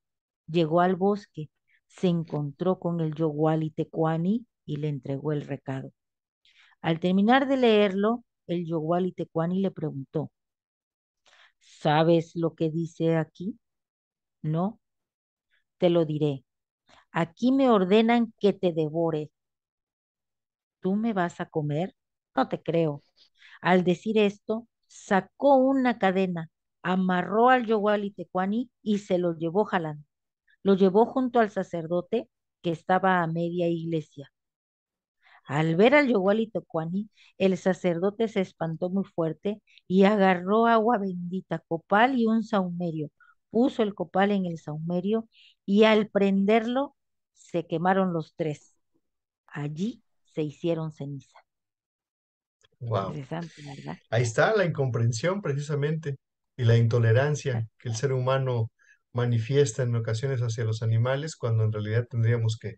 Llegó al bosque se encontró con el Yowali Tecuani y le entregó el recado. Al terminar de leerlo, el Yowali Tecuani le preguntó, ¿sabes lo que dice aquí? No, te lo diré. Aquí me ordenan que te devore. ¿Tú me vas a comer? No te creo. Al decir esto, sacó una cadena, amarró al Yowali Tecuani y se lo llevó jalando. Lo llevó junto al sacerdote que estaba a media iglesia. Al ver al yogualito cuani el sacerdote se espantó muy fuerte y agarró agua bendita, copal y un saumerio. Puso el copal en el saumerio y al prenderlo se quemaron los tres. Allí se hicieron ceniza. Ahí está la incomprensión precisamente y la intolerancia que el ser humano manifiesta en ocasiones hacia los animales, cuando en realidad tendríamos que,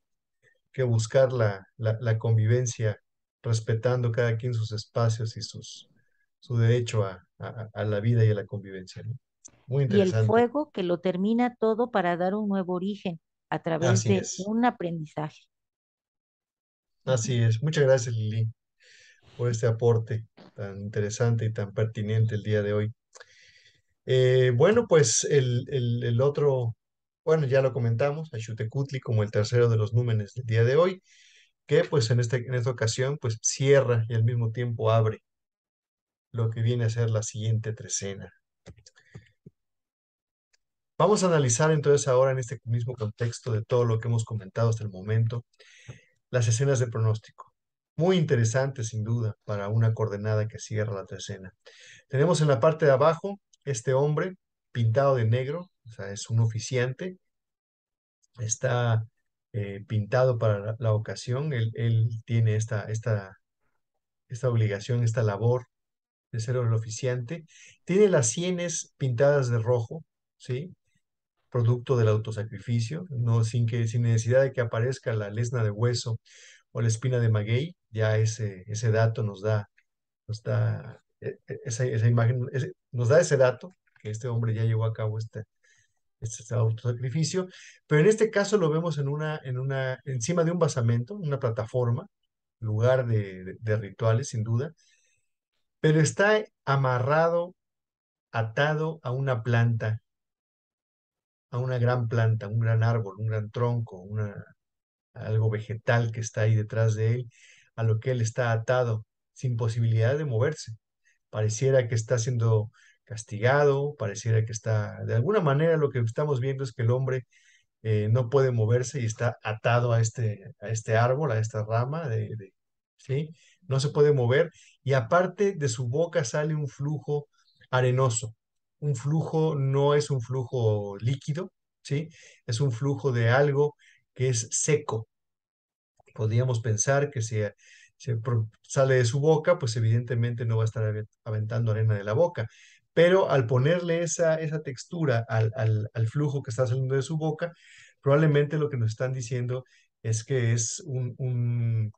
que buscar la, la, convivencia respetando cada quien sus espacios y sus, su derecho a, la vida y a la convivencia. Muy interesante. Y el fuego que lo termina todo para dar un nuevo origen a través de un aprendizaje. Así es. Muchas gracias, Lili, por este aporte tan interesante y tan pertinente el día de hoy. Eh, bueno, pues el, otro, bueno, ya lo comentamos, Ayutecutli como el tercero de los númenes del día de hoy, que pues en, este, en esta ocasión pues cierra y al mismo tiempo abre lo que viene a ser la siguiente trecena. Vamos a analizar entonces ahora en este mismo contexto de todo lo que hemos comentado hasta el momento, las escenas de pronóstico. Muy interesante sin duda para una coordenada que cierra la trecena. Tenemos en la parte de abajo este hombre, pintado de negro, o sea, es un oficiante, está eh, pintado para la, ocasión, él, tiene esta, esta, esta obligación, esta labor de ser el oficiante, tiene las sienes pintadas de rojo, ¿sí? producto del autosacrificio, no, sin, que, sin necesidad de que aparezca la lesna de hueso o la espina de maguey, ya ese, ese dato nos da, nos da e, e, esa, esa imagen nos da ese dato, que este hombre ya llevó a cabo este, este, este autosacrificio, pero en este caso lo vemos en una, en una, encima de un basamento, una plataforma, lugar de, rituales, sin duda, pero está amarrado, atado a una planta, a una gran planta, un gran árbol, un gran tronco, una, algo vegetal que está ahí detrás de él, a lo que él está atado, sin posibilidad de moverse pareciera que está siendo castigado, pareciera que está, de alguna manera lo que estamos viendo es que el hombre eh, no puede moverse y está atado a este, a este árbol, a esta rama, de, ¿sí? No se puede mover y aparte de su boca sale un flujo arenoso, un flujo no es un flujo líquido, ¿sí? Es un flujo de algo que es seco. Podríamos pensar que sea sale de su boca, pues evidentemente no va a estar aventando arena de la boca. Pero al ponerle esa, esa textura al, al, flujo que está saliendo de su boca, probablemente lo que nos están diciendo es que es un,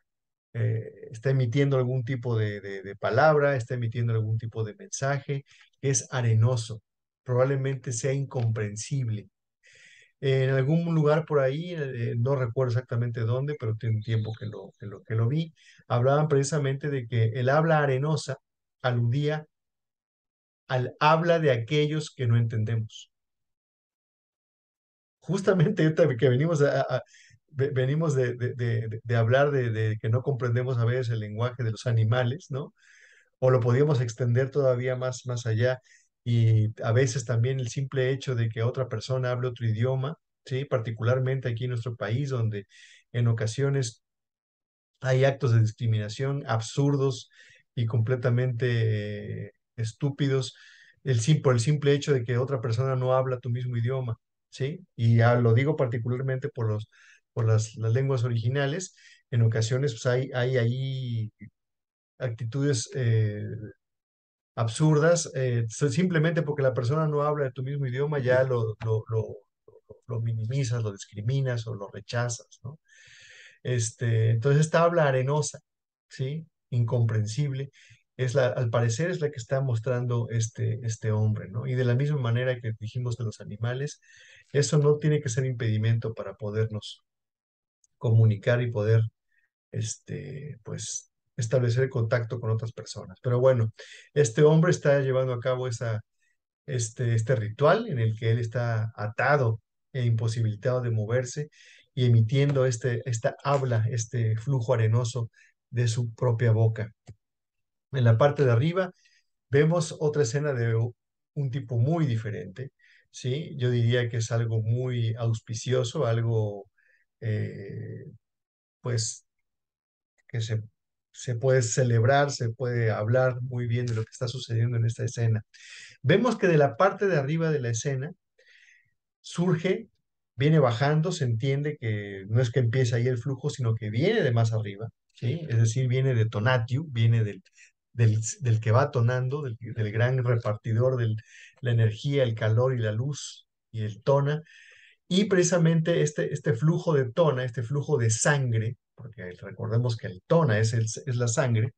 eh, está emitiendo algún tipo de, palabra, está emitiendo algún tipo de mensaje, es arenoso, probablemente sea incomprensible en algún lugar por ahí, eh, no recuerdo exactamente dónde, pero tiene tiempo que lo, que lo, vi, hablaban precisamente de que el habla arenosa aludía al habla de aquellos que no entendemos. Justamente que venimos, venimos de, de, de hablar de, que no comprendemos a veces el lenguaje de los animales, ¿no? O lo podíamos extender todavía más, más allá y a veces también el simple hecho de que otra persona hable otro idioma, ¿sí? particularmente aquí en nuestro país, donde en ocasiones hay actos de discriminación absurdos y completamente eh, estúpidos, el, por el simple hecho de que otra persona no habla tu mismo idioma, ¿sí? Y ya lo digo particularmente por, los, por las, las lenguas originales, en ocasiones pues, hay, hay actitudes eh, absurdas, eh, simplemente porque la persona no habla de tu mismo idioma, ya lo, lo, minimizas, lo discriminas o lo rechazas, ¿no? Este, entonces esta habla arenosa, ¿sí? Incomprensible, es la, al parecer es la que está mostrando este, este hombre, ¿no? Y de la misma manera que dijimos de los animales, eso no tiene que ser impedimento para podernos comunicar y poder, este, pues, establecer contacto con otras personas. Pero bueno, este hombre está llevando a cabo esa, este, este ritual en el que él está atado e imposibilitado de moverse y emitiendo este, esta habla, este flujo arenoso de su propia boca. En la parte de arriba vemos otra escena de un tipo muy diferente, ¿sí? Yo diría que es algo muy auspicioso, algo, eh, pues, que se se puede celebrar, se puede hablar muy bien de lo que está sucediendo en esta escena. Vemos que de la parte de arriba de la escena surge, viene bajando, se entiende que no es que empiece ahí el flujo, sino que viene de más arriba, ¿sí? Es decir, viene de Tonatiu, viene del, del, que va tonando, del, gran repartidor de la energía, el calor y la luz y el tona. Y precisamente este, este flujo de tona, este flujo de sangre, porque recordemos que el tona es, es la sangre,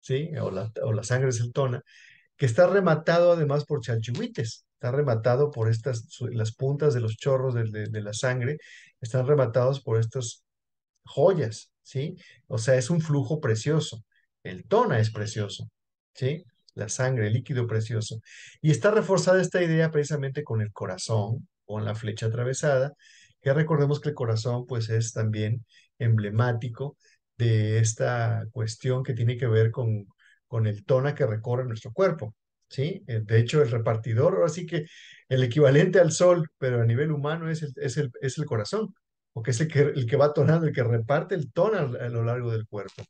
¿sí? O la, sangre es el tona, que está rematado además por chalchihuites, está rematado por estas, las puntas de los chorros de, la sangre, están rematados por estas joyas, ¿sí? O sea, es un flujo precioso. El tona es precioso, ¿sí? La sangre, el líquido precioso. Y está reforzada esta idea precisamente con el corazón, con la flecha atravesada, que recordemos que el corazón, pues, es también emblemático de esta cuestión que tiene que ver con, con el tona que recorre nuestro cuerpo. ¿sí? Eh, de hecho, el repartidor, así que el equivalente al sol, pero a nivel humano es el, es el, es corazón, porque es el que, el que va tonando, el que reparte el tono a, lo largo del cuerpo.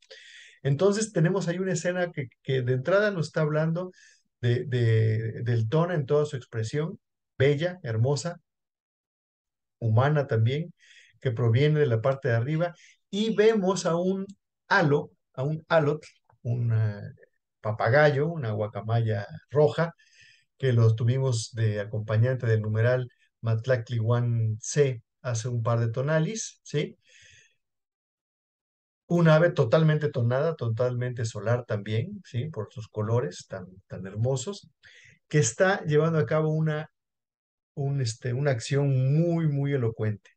Entonces tenemos ahí una escena que, que de entrada nos está hablando de, de, del tono en toda su expresión, bella, hermosa, humana también, que proviene de la parte de arriba y vemos a un halo, a un alot, un eh, papagayo, una guacamaya roja, que los tuvimos de acompañante del numeral 1 C hace un par de tonalis, ¿sí? Una ave totalmente tonada, totalmente solar también, ¿sí? Por sus colores tan, tan hermosos, que está llevando a cabo una, un, este, una acción muy, muy elocuente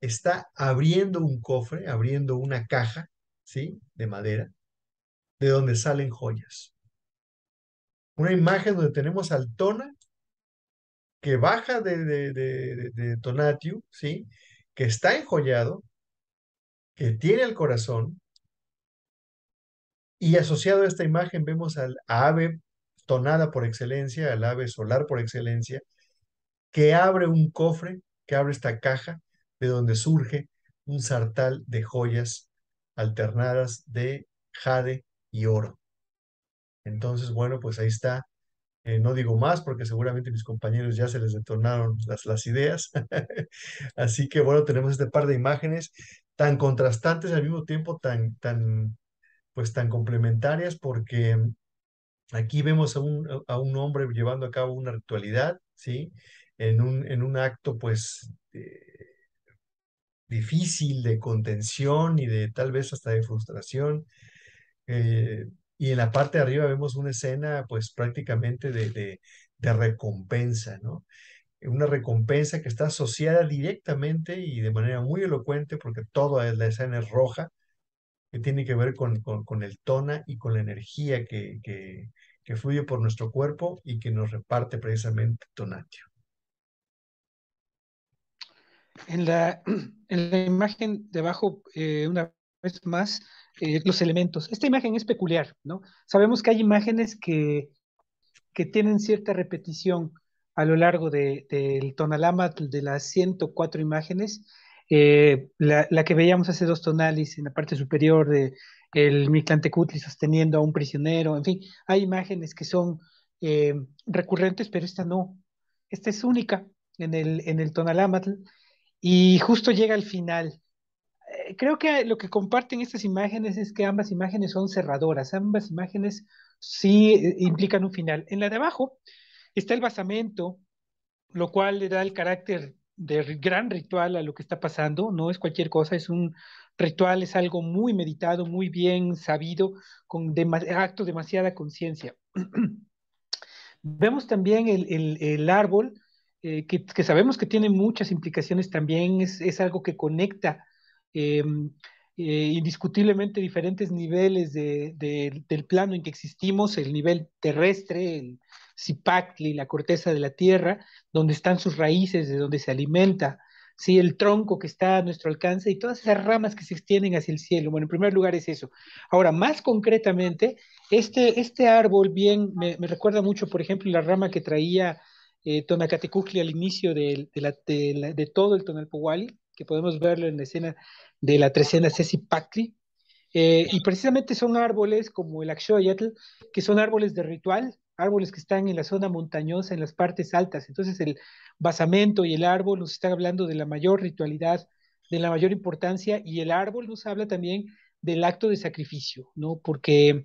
está abriendo un cofre, abriendo una caja, ¿sí? De madera, de donde salen joyas. Una imagen donde tenemos al Tona, que baja de, de, Tonatiu, ¿sí? Que está enjollado, que tiene el corazón, y asociado a esta imagen vemos al ave tonada por excelencia, al ave solar por excelencia, que abre un cofre, que abre esta caja de donde surge un sartal de joyas alternadas de jade y oro. Entonces, bueno, pues ahí está. Eh, no digo más porque seguramente mis compañeros ya se les detonaron las, las ideas. Así que bueno, tenemos este par de imágenes tan contrastantes al mismo tiempo, tan, tan, pues tan complementarias porque aquí vemos a un, a un hombre llevando a cabo una ritualidad, ¿sí? En un, en un acto, pues, difícil de contención y de tal vez hasta de frustración. Eh, y en la parte de arriba vemos una escena pues prácticamente de, recompensa, ¿no? Una recompensa que está asociada directamente y de manera muy elocuente porque toda la escena es roja, que tiene que ver con, el tona y con la energía que, que, fluye por nuestro cuerpo y que nos reparte precisamente Tonatio. En la, imagen de abajo, eh, una vez más, eh, los elementos. Esta imagen es peculiar, ¿no? Sabemos que hay imágenes que, que tienen cierta repetición a lo largo del de, de de las 104 imágenes. Eh, la, la, que veíamos hace dos tonalis en la parte superior de el Mictlantecutli sosteniendo a un prisionero, en fin, hay imágenes que son recurrentes, pero esta no. Esta es única en el, en el Tonalámatl y justo llega al final. Eh, creo que lo que comparten estas imágenes es que ambas imágenes son cerradoras, ambas imágenes sí eh, implican un final. En la de abajo está el basamento, lo cual le da el carácter de gran ritual a lo que está pasando, no es cualquier cosa, es un ritual, es algo muy meditado, muy bien sabido, con acto demasiada conciencia. Vemos también el árbol eh, que, sabemos que tiene muchas implicaciones también, es, algo que conecta eh, eh, indiscutiblemente diferentes niveles del plano en que existimos, el nivel terrestre, el Zipactli, la corteza de la Tierra, donde están sus raíces, de donde se alimenta, ¿sí? el tronco que está a nuestro alcance y todas esas ramas que se extienden hacia el cielo. Bueno, en primer lugar es eso. Ahora, más concretamente, este, este árbol bien me recuerda mucho, por ejemplo, la rama que traía eh, Tonacatecucli al inicio de, de, la, de, todo el Tonalpuhuali que podemos verlo en la escena de la trecena Cecipactli. Eh, y precisamente son árboles como el Axoyatl, que son árboles de ritual, árboles que están en la zona montañosa, en las partes altas. Entonces el basamento y el árbol nos están hablando de la mayor ritualidad, de la mayor importancia, y el árbol nos habla también del acto de sacrificio, ¿no? Porque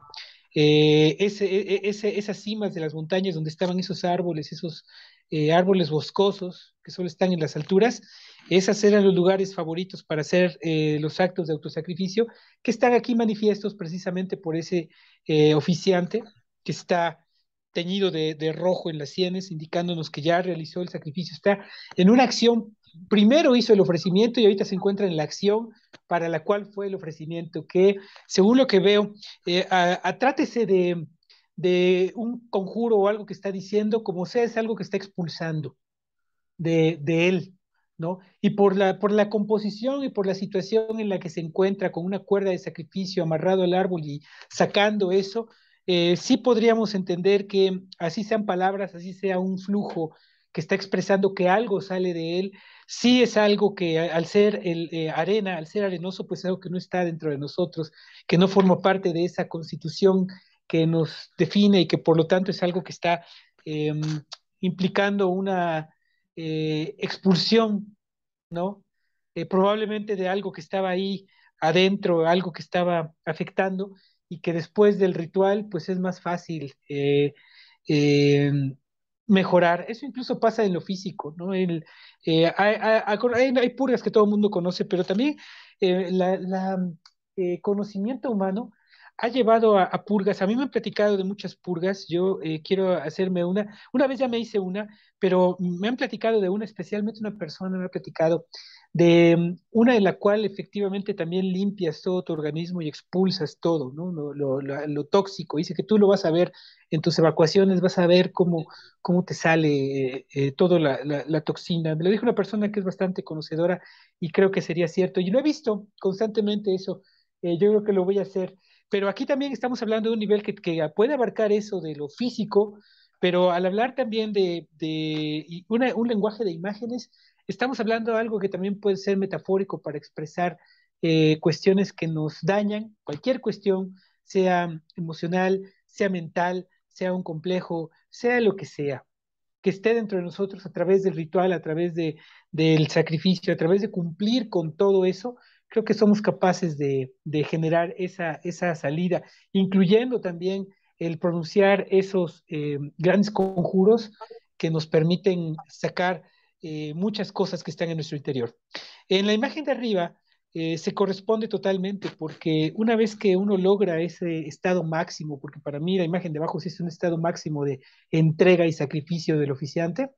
eh, ese, e, e, ese, esas cimas de las montañas donde estaban esos árboles, esos eh, árboles boscosos que solo están en las alturas, esas eran los lugares favoritos para hacer eh, los actos de autosacrificio que están aquí manifiestos precisamente por ese eh, oficiante que está teñido de, rojo en las sienes, indicándonos que ya realizó el sacrificio, está en una acción, primero hizo el ofrecimiento y ahorita se encuentra en la acción para la cual fue el ofrecimiento, que según lo que veo, trátese de de un conjuro o algo que está diciendo, como sea, es algo que está expulsando de, él, ¿no? Y por la, por la composición y por la situación en la que se encuentra con una cuerda de sacrificio amarrado al árbol y sacando eso, eh, sí podríamos entender que así sean palabras, así sea un flujo que está expresando que algo sale de él, sí es algo que al ser el, eh, arena, al ser arenoso, pues es algo que no está dentro de nosotros, que no forma parte de esa constitución que nos define y que por lo tanto es algo que está em, implicando una eh, expulsión, ¿no? Eh, probablemente de algo que estaba ahí adentro, algo que estaba afectando y que después del ritual pues es más fácil eh, em, mejorar. Eso incluso pasa en lo físico, ¿no? hay, purgas que todo el mundo conoce, pero también el conocimiento humano ha llevado a, purgas. A mí me han platicado de muchas purgas. Yo eh, quiero hacerme una. Una vez ya me hice una, pero me han platicado de una, especialmente una persona me ha platicado de mm, una en la cual efectivamente también limpias todo tu organismo y expulsas todo, ¿no? Lo, tóxico. Dice que tú lo vas a ver en tus evacuaciones, vas a ver cómo, cómo te sale eh, eh, toda la, la, toxina. Me lo dijo una persona que es bastante conocedora y creo que sería cierto. Y lo he visto constantemente eso. yo creo que lo voy a hacer pero aquí también estamos hablando de un nivel que, puede abarcar eso de lo físico, pero al hablar también de, un lenguaje de imágenes, estamos hablando de algo que también puede ser metafórico para expresar eh, cuestiones que nos dañan, cualquier cuestión, sea emocional, sea mental, sea un complejo, sea lo que sea, que esté dentro de nosotros a través del ritual, a través del sacrificio, a través de cumplir con todo eso, creo que somos capaces de, generar esa, salida, incluyendo también el pronunciar esos eh, grandes conjuros que nos permiten sacar eh, muchas cosas que están en nuestro interior. En la imagen de arriba eh, se corresponde totalmente porque una vez que uno logra ese estado máximo, porque para mí la imagen de abajo sí es un estado máximo de entrega y sacrificio del oficiante,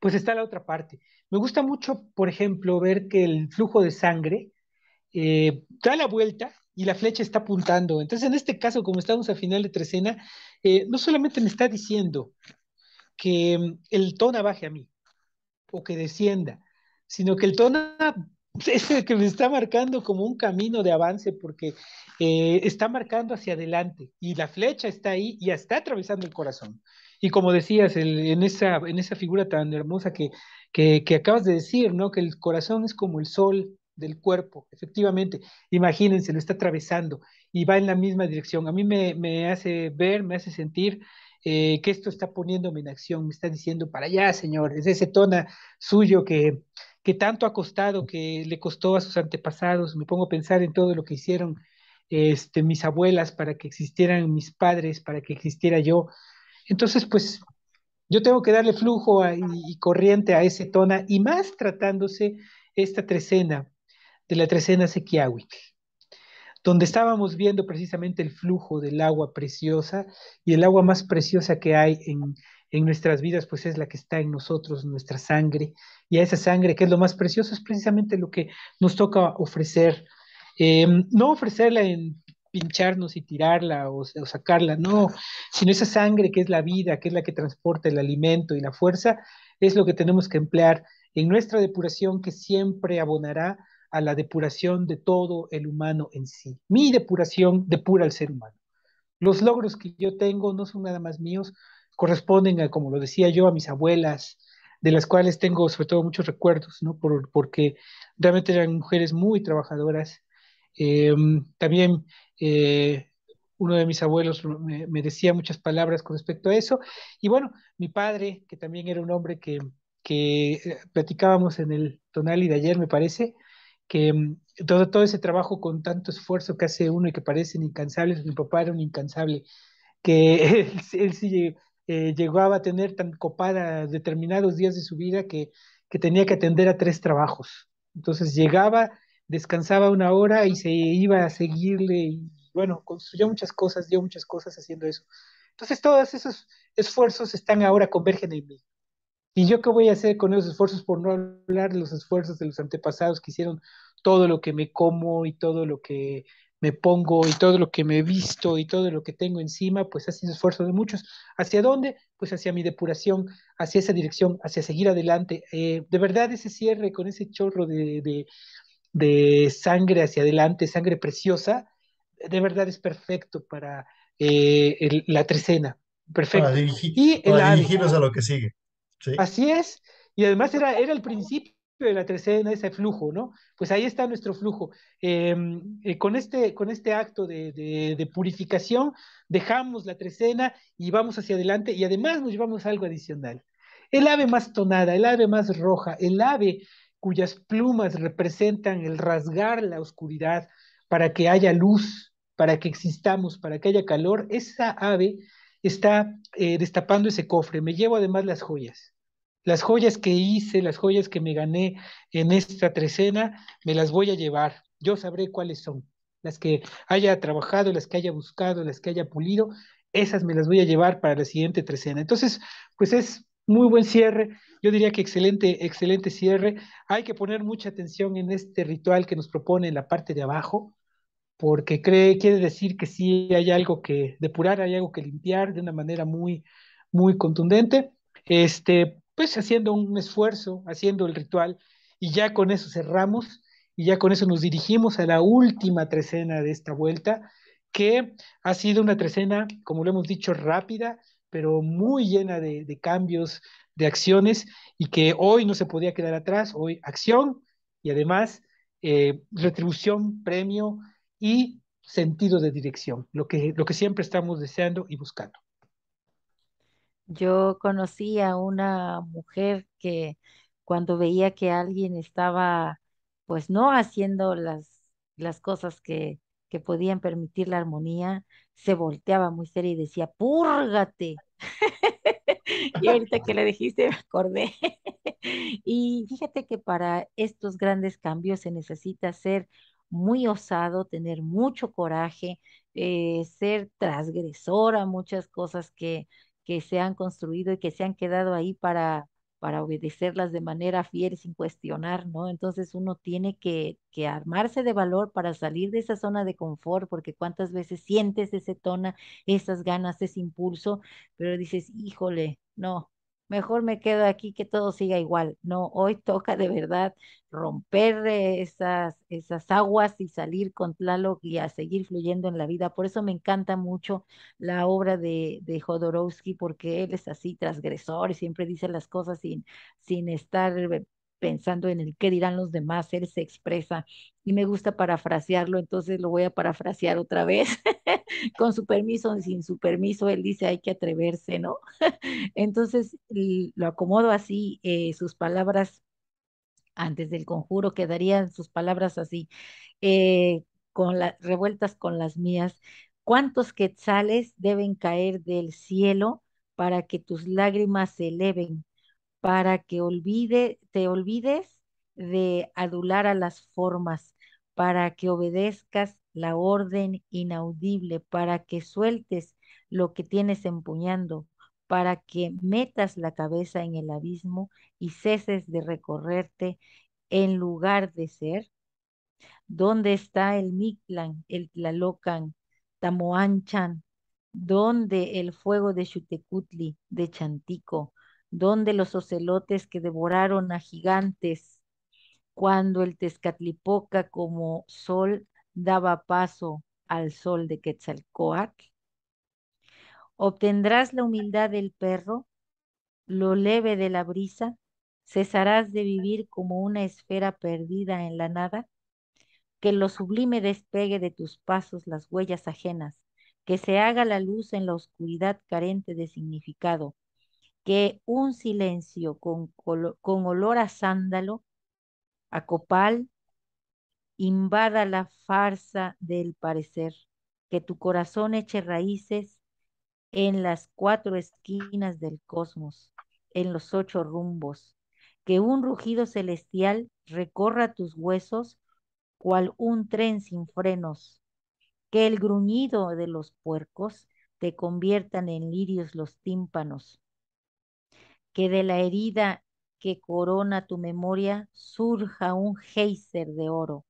pues está la otra parte, me gusta mucho, por ejemplo, ver que el flujo de sangre eh, da la vuelta y la flecha está apuntando. Entonces, en este caso, como estamos a final de trecena, eh, no solamente me está diciendo que mm, el tona baje a mí o que descienda, sino que el tona es el que me está marcando como un camino de avance porque eh, está marcando hacia adelante y la flecha está ahí y está atravesando el corazón. Y como decías, en, esa, en esa figura tan hermosa que que, acabas de decir, ¿no? Que el corazón es como el sol del cuerpo, efectivamente. Imagínense, lo está atravesando y va en la misma dirección. A mí me, hace ver, me hace sentir eh, que esto está poniéndome en acción, me está diciendo para allá, Señor, es ese tona suyo que, que tanto ha costado, que le costó a sus antepasados. Me pongo a pensar en todo lo que hicieron este, mis abuelas para que existieran mis padres, para que existiera yo. Entonces, pues yo tengo que darle flujo y corriente a ese tona, y más tratándose esta trecena, de la trecena Sequiahuitl, donde estábamos viendo precisamente el flujo del agua preciosa, y el agua más preciosa que hay en, nuestras vidas, pues es la que está en nosotros, nuestra sangre, y a esa sangre que es lo más precioso, es precisamente lo que nos toca ofrecer. Em, no ofrecerla en pincharnos y tirarla o, sacarla, no, sino esa sangre que es la vida, que es la que transporta el alimento y la fuerza, es lo que tenemos que emplear en nuestra depuración que siempre abonará a la depuración de todo el humano en sí. Mi depuración depura al ser humano. Los logros que yo tengo no son nada más míos, corresponden a, como lo decía yo, a mis abuelas, de las cuales tengo sobre todo muchos recuerdos, ¿no? Por, porque realmente eran mujeres muy trabajadoras, Em, también eh, uno de mis abuelos me, decía muchas palabras con respecto a eso. Y bueno, mi padre, que también era un hombre que, que eh, platicábamos en el tonal y de ayer, me parece, que em, todo, ese trabajo con tanto esfuerzo que hace uno y que parecen incansables, mi papá era un incansable, que él, sí eh, llegaba a tener tan copada determinados días de su vida que, que tenía que atender a tres trabajos. Entonces llegaba descansaba una hora y se iba a seguirle y bueno, construyó muchas cosas, dio muchas cosas haciendo eso. Entonces todos esos esfuerzos están ahora, convergen en mí. ¿Y yo qué voy a hacer con esos esfuerzos por no hablar de los esfuerzos de los antepasados que hicieron todo lo que me como y todo lo que me pongo y todo lo que me he visto y todo lo que tengo encima? Pues ha sido esfuerzo de muchos. ¿Hacia dónde? Pues hacia mi depuración, hacia esa dirección, hacia seguir adelante. Eh, de verdad ese cierre con ese chorro de, de sangre hacia adelante, sangre preciosa, de verdad es perfecto para eh, la trecena. Perfecto. Para, y el a lo que sigue. Así es. Y además era, era el principio de la trecena, ese flujo, ¿no? Pues ahí está nuestro flujo. Em, eh, con, este, con este acto de, de, purificación, dejamos la trecena y vamos hacia adelante y además nos llevamos algo adicional. El ave más tonada, el ave más roja, el ave cuyas plumas representan el rasgar la oscuridad para que haya luz, para que existamos, para que haya calor, esa ave está eh, destapando ese cofre. Me llevo además las joyas. Las joyas que hice, las joyas que me gané en esta trecena, me las voy a llevar. Yo sabré cuáles son. Las que haya trabajado, las que haya buscado, las que haya pulido, esas me las voy a llevar para la siguiente trecena. Entonces, pues es muy buen cierre. Yo diría que excelente, excelente cierre. Hay que poner mucha atención en este ritual que nos propone la parte de abajo, porque cree, quiere decir que sí hay algo que depurar, hay algo que limpiar de una manera muy, muy contundente. Este, pues haciendo un esfuerzo, haciendo el ritual, y ya con eso cerramos, y ya con eso nos dirigimos a la última trecena de esta vuelta, que ha sido una trecena, como lo hemos dicho, rápida, pero muy llena de, cambios, de acciones, y que hoy no se podía quedar atrás, hoy acción y además eh, retribución, premio y sentido de dirección, lo que, lo que siempre estamos deseando y buscando. Yo conocí a una mujer que cuando veía que alguien estaba, pues no haciendo las, las cosas que, que podían permitir la armonía, se volteaba muy seria y decía, púrgate. y ahorita que le dijiste, me acordé. y fíjate que para estos grandes cambios se necesita ser muy osado, tener mucho coraje, eh, ser transgresor a muchas cosas que, que se han construido y que se han quedado ahí para para obedecerlas de manera fiel sin cuestionar, ¿no? Entonces uno tiene que, que armarse de valor para salir de esa zona de confort, porque cuántas veces sientes ese tono, esas ganas, ese impulso, pero dices, híjole, no, mejor me quedo aquí que todo siga igual. No, hoy toca de verdad romper esas, esas aguas y salir con Tlaloc y a seguir fluyendo en la vida. Por eso me encanta mucho la obra de, de Jodorowsky, porque él es así transgresor, y siempre dice las cosas sin, sin estar pensando en el qué dirán los demás, él se expresa y me gusta parafrasearlo, entonces lo voy a parafrasear otra vez, con su permiso, o sin su permiso, él dice hay que atreverse, ¿no? entonces lo acomodo así, eh, sus palabras antes del conjuro quedarían sus palabras así, eh, con las revueltas con las mías. ¿Cuántos quetzales deben caer del cielo para que tus lágrimas se eleven? para que olvide, te olvides de adular a las formas, para que obedezcas la orden inaudible, para que sueltes lo que tienes empuñando, para que metas la cabeza en el abismo y ceses de recorrerte en lugar de ser? ¿Dónde está el Mictlan, el Tlalocan, Tamoanchan? ¿Dónde el fuego de Chutecutli, de Chantico? donde los ocelotes que devoraron a gigantes, cuando el Tezcatlipoca como sol daba paso al sol de Quetzalcoatl. Obtendrás la humildad del perro, lo leve de la brisa, cesarás de vivir como una esfera perdida en la nada, que lo sublime despegue de tus pasos las huellas ajenas, que se haga la luz en la oscuridad carente de significado, que un silencio con, olor a sándalo, a copal, invada la farsa del parecer, que tu corazón eche raíces en las cuatro esquinas del cosmos, en los ocho rumbos, que un rugido celestial recorra tus huesos cual un tren sin frenos, que el gruñido de los puercos te conviertan en lirios los tímpanos, que de la herida que corona tu memoria surja un géiser de oro,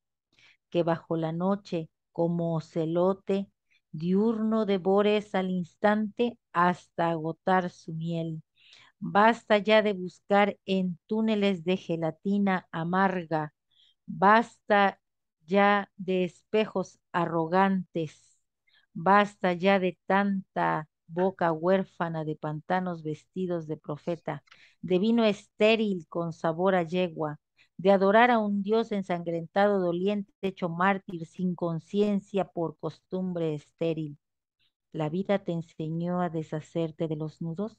que bajo la noche, como ocelote, diurno devores al instante hasta agotar su miel. Basta ya de buscar en túneles de gelatina amarga, basta ya de espejos arrogantes, basta ya de tanta boca huérfana de pantanos vestidos de profeta, de vino estéril con sabor a yegua, de adorar a un Dios ensangrentado, doliente, hecho mártir, sin conciencia por costumbre estéril. La vida te enseñó a deshacerte de los nudos.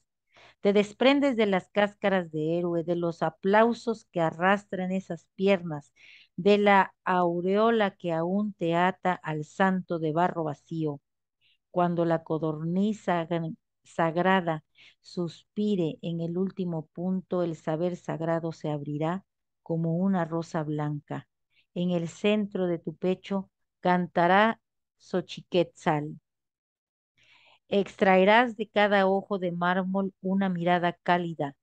Te desprendes de las cáscaras de héroe, de los aplausos que arrastran esas piernas, de la aureola que aún te ata al santo de barro vacío cuando la codorniza sagrada suspire en el último punto, el saber sagrado se abrirá como una rosa blanca. En el centro de tu pecho cantará Xochiquetzal. Extraerás de cada ojo de mármol una mirada cálida.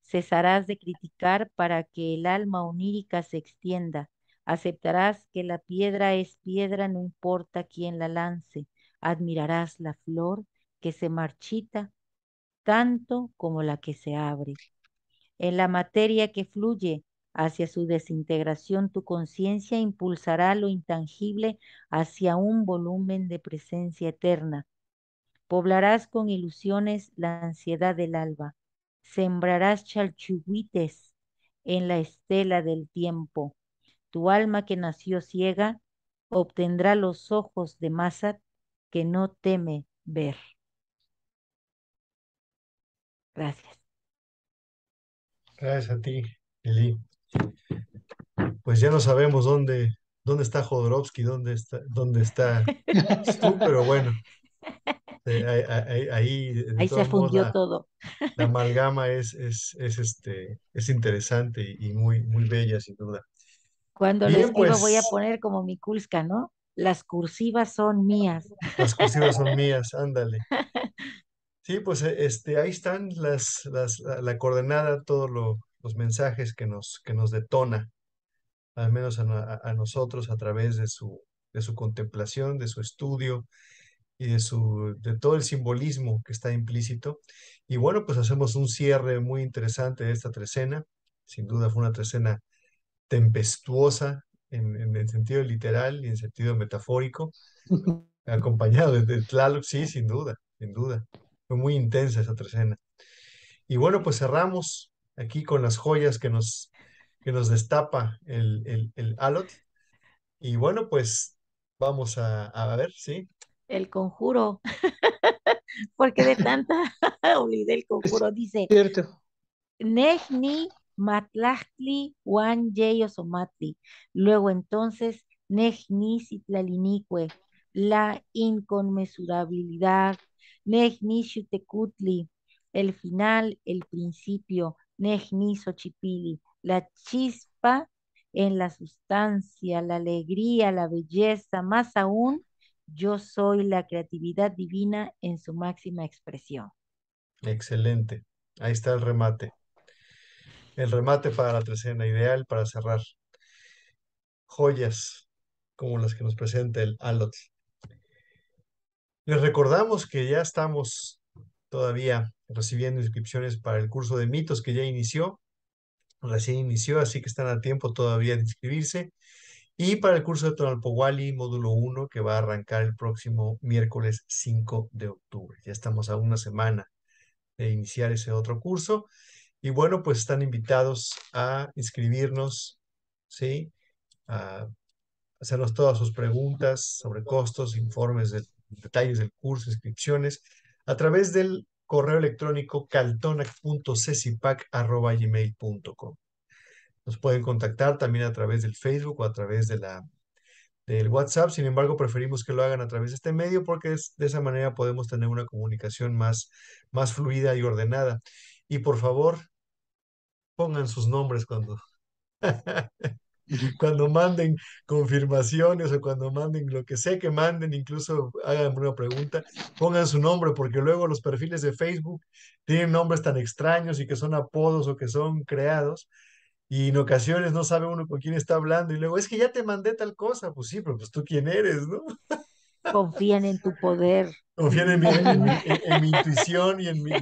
Cesarás de criticar para que el alma onírica se extienda. Aceptarás que la piedra es piedra, no importa quién la lance admirarás la flor que se marchita tanto como la que se abre. En la materia que fluye hacia su desintegración, tu conciencia impulsará lo intangible hacia un volumen de presencia eterna. Poblarás con ilusiones la ansiedad del alba. Sembrarás chalchihuites en la estela del tiempo. Tu alma que nació ciega obtendrá los ojos de Mazat que no teme ver. Gracias. Gracias a ti, Eli. Pues ya no sabemos dónde, dónde está Jodorowsky, dónde está, dónde está tú, pero bueno. Eh, ahí, ahí, se fundió todo. La, amalgama es, este, es interesante y muy, muy bella, sin duda. Cuando les lo voy a pues. poner como mi Mikulska, ¿no? las cursivas son mías. Las cursivas son mías, ándale. Sí, pues e, este, ahí están las, las la, coordenada, todos los mensajes que nos, que nos detona, al menos a, nosotros a través de su, de su contemplación, de su estudio y de, su, de todo el simbolismo que está implícito. Y bueno, pues hacemos un cierre muy interesante de esta trecena. Sin duda fue una trecena tempestuosa, en, en, sentido literal y en sentido metafórico, acompañado de, Tlaloc, sí, sin duda, sin duda. Fue muy intensa esa escena. Y bueno, pues cerramos aquí con las joyas que nos, que nos destapa el, el, Alot. Y bueno, pues vamos a, ver, ¿sí? El conjuro. Porque de tanta olvidé el conjuro, dice. Cierto. Nehni Matlachtli Juan Yeyos Luego entonces, Nejnis la inconmensurabilidad, Nejnis el final, el principio, Nechnisochipili la chispa en la sustancia, la alegría, la belleza, más aún, yo soy la creatividad divina en su máxima expresión. Excelente. Ahí está el remate el remate para la trecena, ideal para cerrar. Joyas como las que nos presenta el Alot. Les recordamos que ya estamos todavía recibiendo inscripciones para el curso de mitos que ya inició, recién inició, así que están a tiempo todavía de inscribirse. Y para el curso de Tonalpowali, módulo 1, que va a arrancar el próximo miércoles 5 de octubre. Ya estamos a una semana de iniciar ese otro curso. Y bueno, pues están invitados a inscribirnos, ¿sí? A hacernos todas sus preguntas sobre costos, informes, detalles del curso, inscripciones, a través del correo electrónico caltonac.cesipac.com. Nos pueden contactar también a través del Facebook o a través de la, del WhatsApp. Sin embargo, preferimos que lo hagan a través de este medio porque de esa manera podemos tener una comunicación más, más fluida y ordenada. Y por favor, pongan sus nombres cuando, cuando manden confirmaciones o cuando manden lo que sé que manden, incluso hagan una pregunta, pongan su nombre, porque luego los perfiles de Facebook tienen nombres tan extraños y que son apodos o que son creados. Y en ocasiones no sabe uno con quién está hablando y luego es que ya te mandé tal cosa, pues sí, pero pues tú quién eres, ¿no? Confían en tu poder. Confían en mi, intuición y en mi,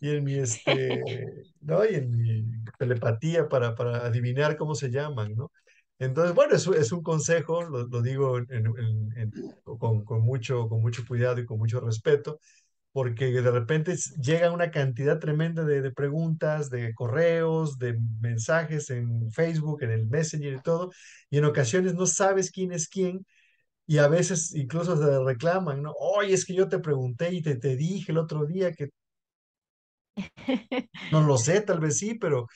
y en mi, este, ¿no? en mi telepatía para, para adivinar cómo se llaman, ¿no? Entonces, bueno, es, es un consejo, lo, lo digo con, con, mucho, con mucho cuidado y con mucho respeto, porque de repente llega una cantidad tremenda de, de, preguntas, de correos, de mensajes en Facebook, en el Messenger y todo, y en ocasiones no sabes quién es quién, y a veces incluso se reclaman, ¿no? Oye, es que yo te pregunté y te, te dije el otro día que no lo sé, tal vez sí, pero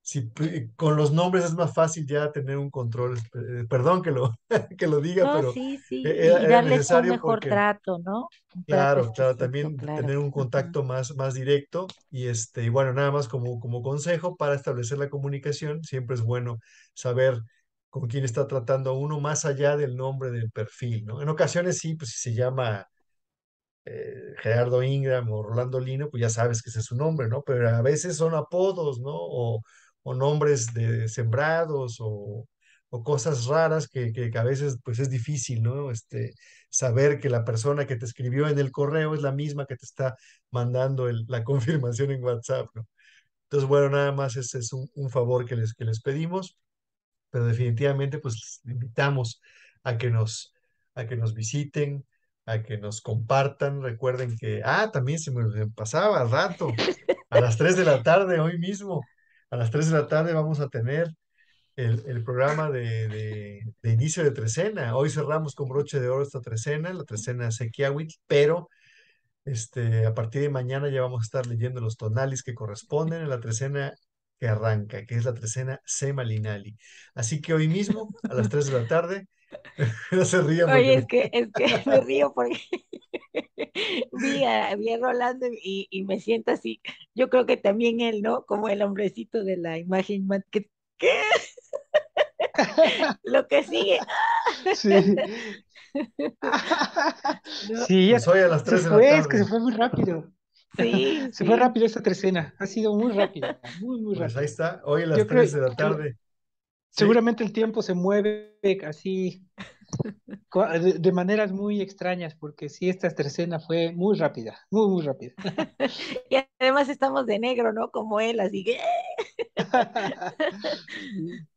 si, con los nombres es más fácil ya tener un control. Eh, perdón que lo, que lo diga, pero sí, e-, y e-, darles un mejor trato, ¿no? claro, claro, también tener un contacto más, más directo y este, y bueno, nada más como, como consejo para establecer la comunicación, siempre es bueno saber con quién está tratando uno más allá del nombre del perfil, ¿no? En ocasiones sí, pues si se llama eh, Gerardo Ingram o Rolando Lino, pues ya sabes que ese es su nombre, ¿no? Pero a veces son apodos, ¿no? O, nombres de sembrados o, cosas raras que, a veces pues es difícil, ¿no? Este, saber que la persona que te escribió en el correo es la misma que te está mandando la confirmación en WhatsApp, ¿no? Entonces, bueno, nada más es un, favor que les, que les pedimos, pero definitivamente pues les invitamos a que nos, a que nos visiten, a que nos compartan. Recuerden que, ah, también se me pasaba rato, a las 3 de la tarde, hoy mismo, a las 3 de la tarde vamos a tener el, programa de, de, inicio de tresena Hoy cerramos con broche de oro esta tresena la trecena Sequiawit, pero este, a partir de mañana ya vamos a estar leyendo los tonales que corresponden a la tresena que arranca, que es la trecena Semalinali. Así que hoy mismo, a las 3 de la tarde, No se Oye, es que, es que me río porque vi, a, vi, Rolando y, y, me siento así. Yo creo que también él, ¿no? Como el hombrecito de la imagen. ¿Qué? ¿Qué? Lo que sigue. Sí. Sí, pues a las 3 de la tarde. Es que se fue muy rápido. Sí, se fue rápido esta trecena, ha sido muy rápido muy, muy rápido Pues ahí está, hoy a las tres 3 de la tarde. Seguramente el tiempo se mueve así de maneras muy extrañas, porque sí, esta escena fue muy rápida, muy, muy rápida. Y además estamos de negro, ¿no? Como él, así que...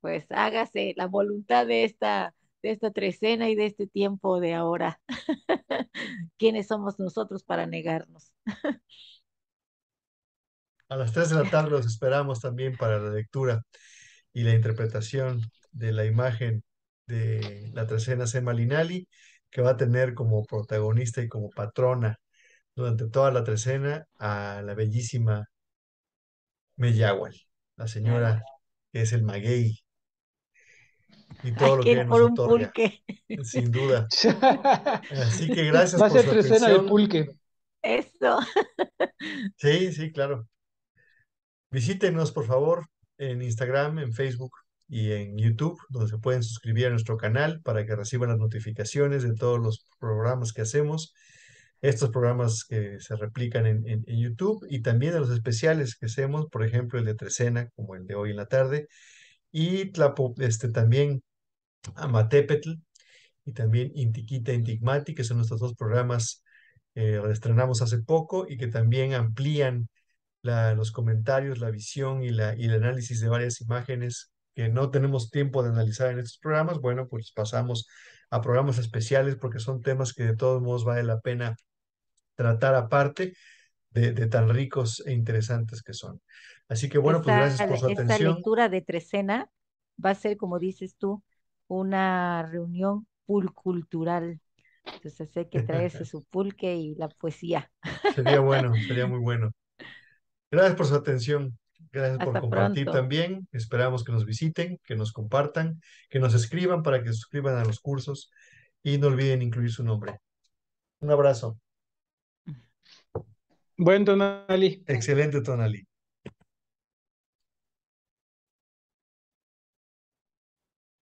pues hágase la voluntad de esta, de esta trecena y de este tiempo de ahora. ¿Quiénes somos nosotros para negarnos? A las tres de la tarde los esperamos también para la lectura y la interpretación de la imagen de la trecena Semalinali, que va a tener como protagonista y como patrona durante toda la trecena a la bellísima Meyagüel, la señora que es el maguey y todo lo que, nos otorga, pulque. sin duda. Así que gracias va a ser su de pulque. Eso. Sí, sí, claro. Visítenos, por favor, en Instagram, en Facebook y en YouTube, donde se pueden suscribir a nuestro canal para que reciban las notificaciones de todos los programas que hacemos, estos programas que se replican en, YouTube y también de los especiales que hacemos, por ejemplo, el de Trecena, como el de hoy en la tarde, y este, también Amatepetl y también Intiquita Intigmati, que son nuestros dos programas eh, estrenamos hace poco y que también amplían los comentarios, la visión y, la, y el análisis de varias imágenes que no tenemos tiempo de analizar en estos programas, bueno, pues pasamos a programas especiales porque son temas que de todos modos vale la pena tratar aparte de, tan ricos e interesantes que son. Así que bueno, pues gracias por su atención. Esta lectura de Trecena va a ser, como dices tú, una reunión pulcultural. Entonces hay que traerse su pulque y la poesía. Sería bueno, sería muy bueno. Gracias por su atención. Gracias por compartir también. Esperamos que nos visiten, que nos compartan, que nos escriban para que se suscriban a los cursos y no olviden incluir su nombre. Un abrazo. Buen Tonali. Excelente Tonali.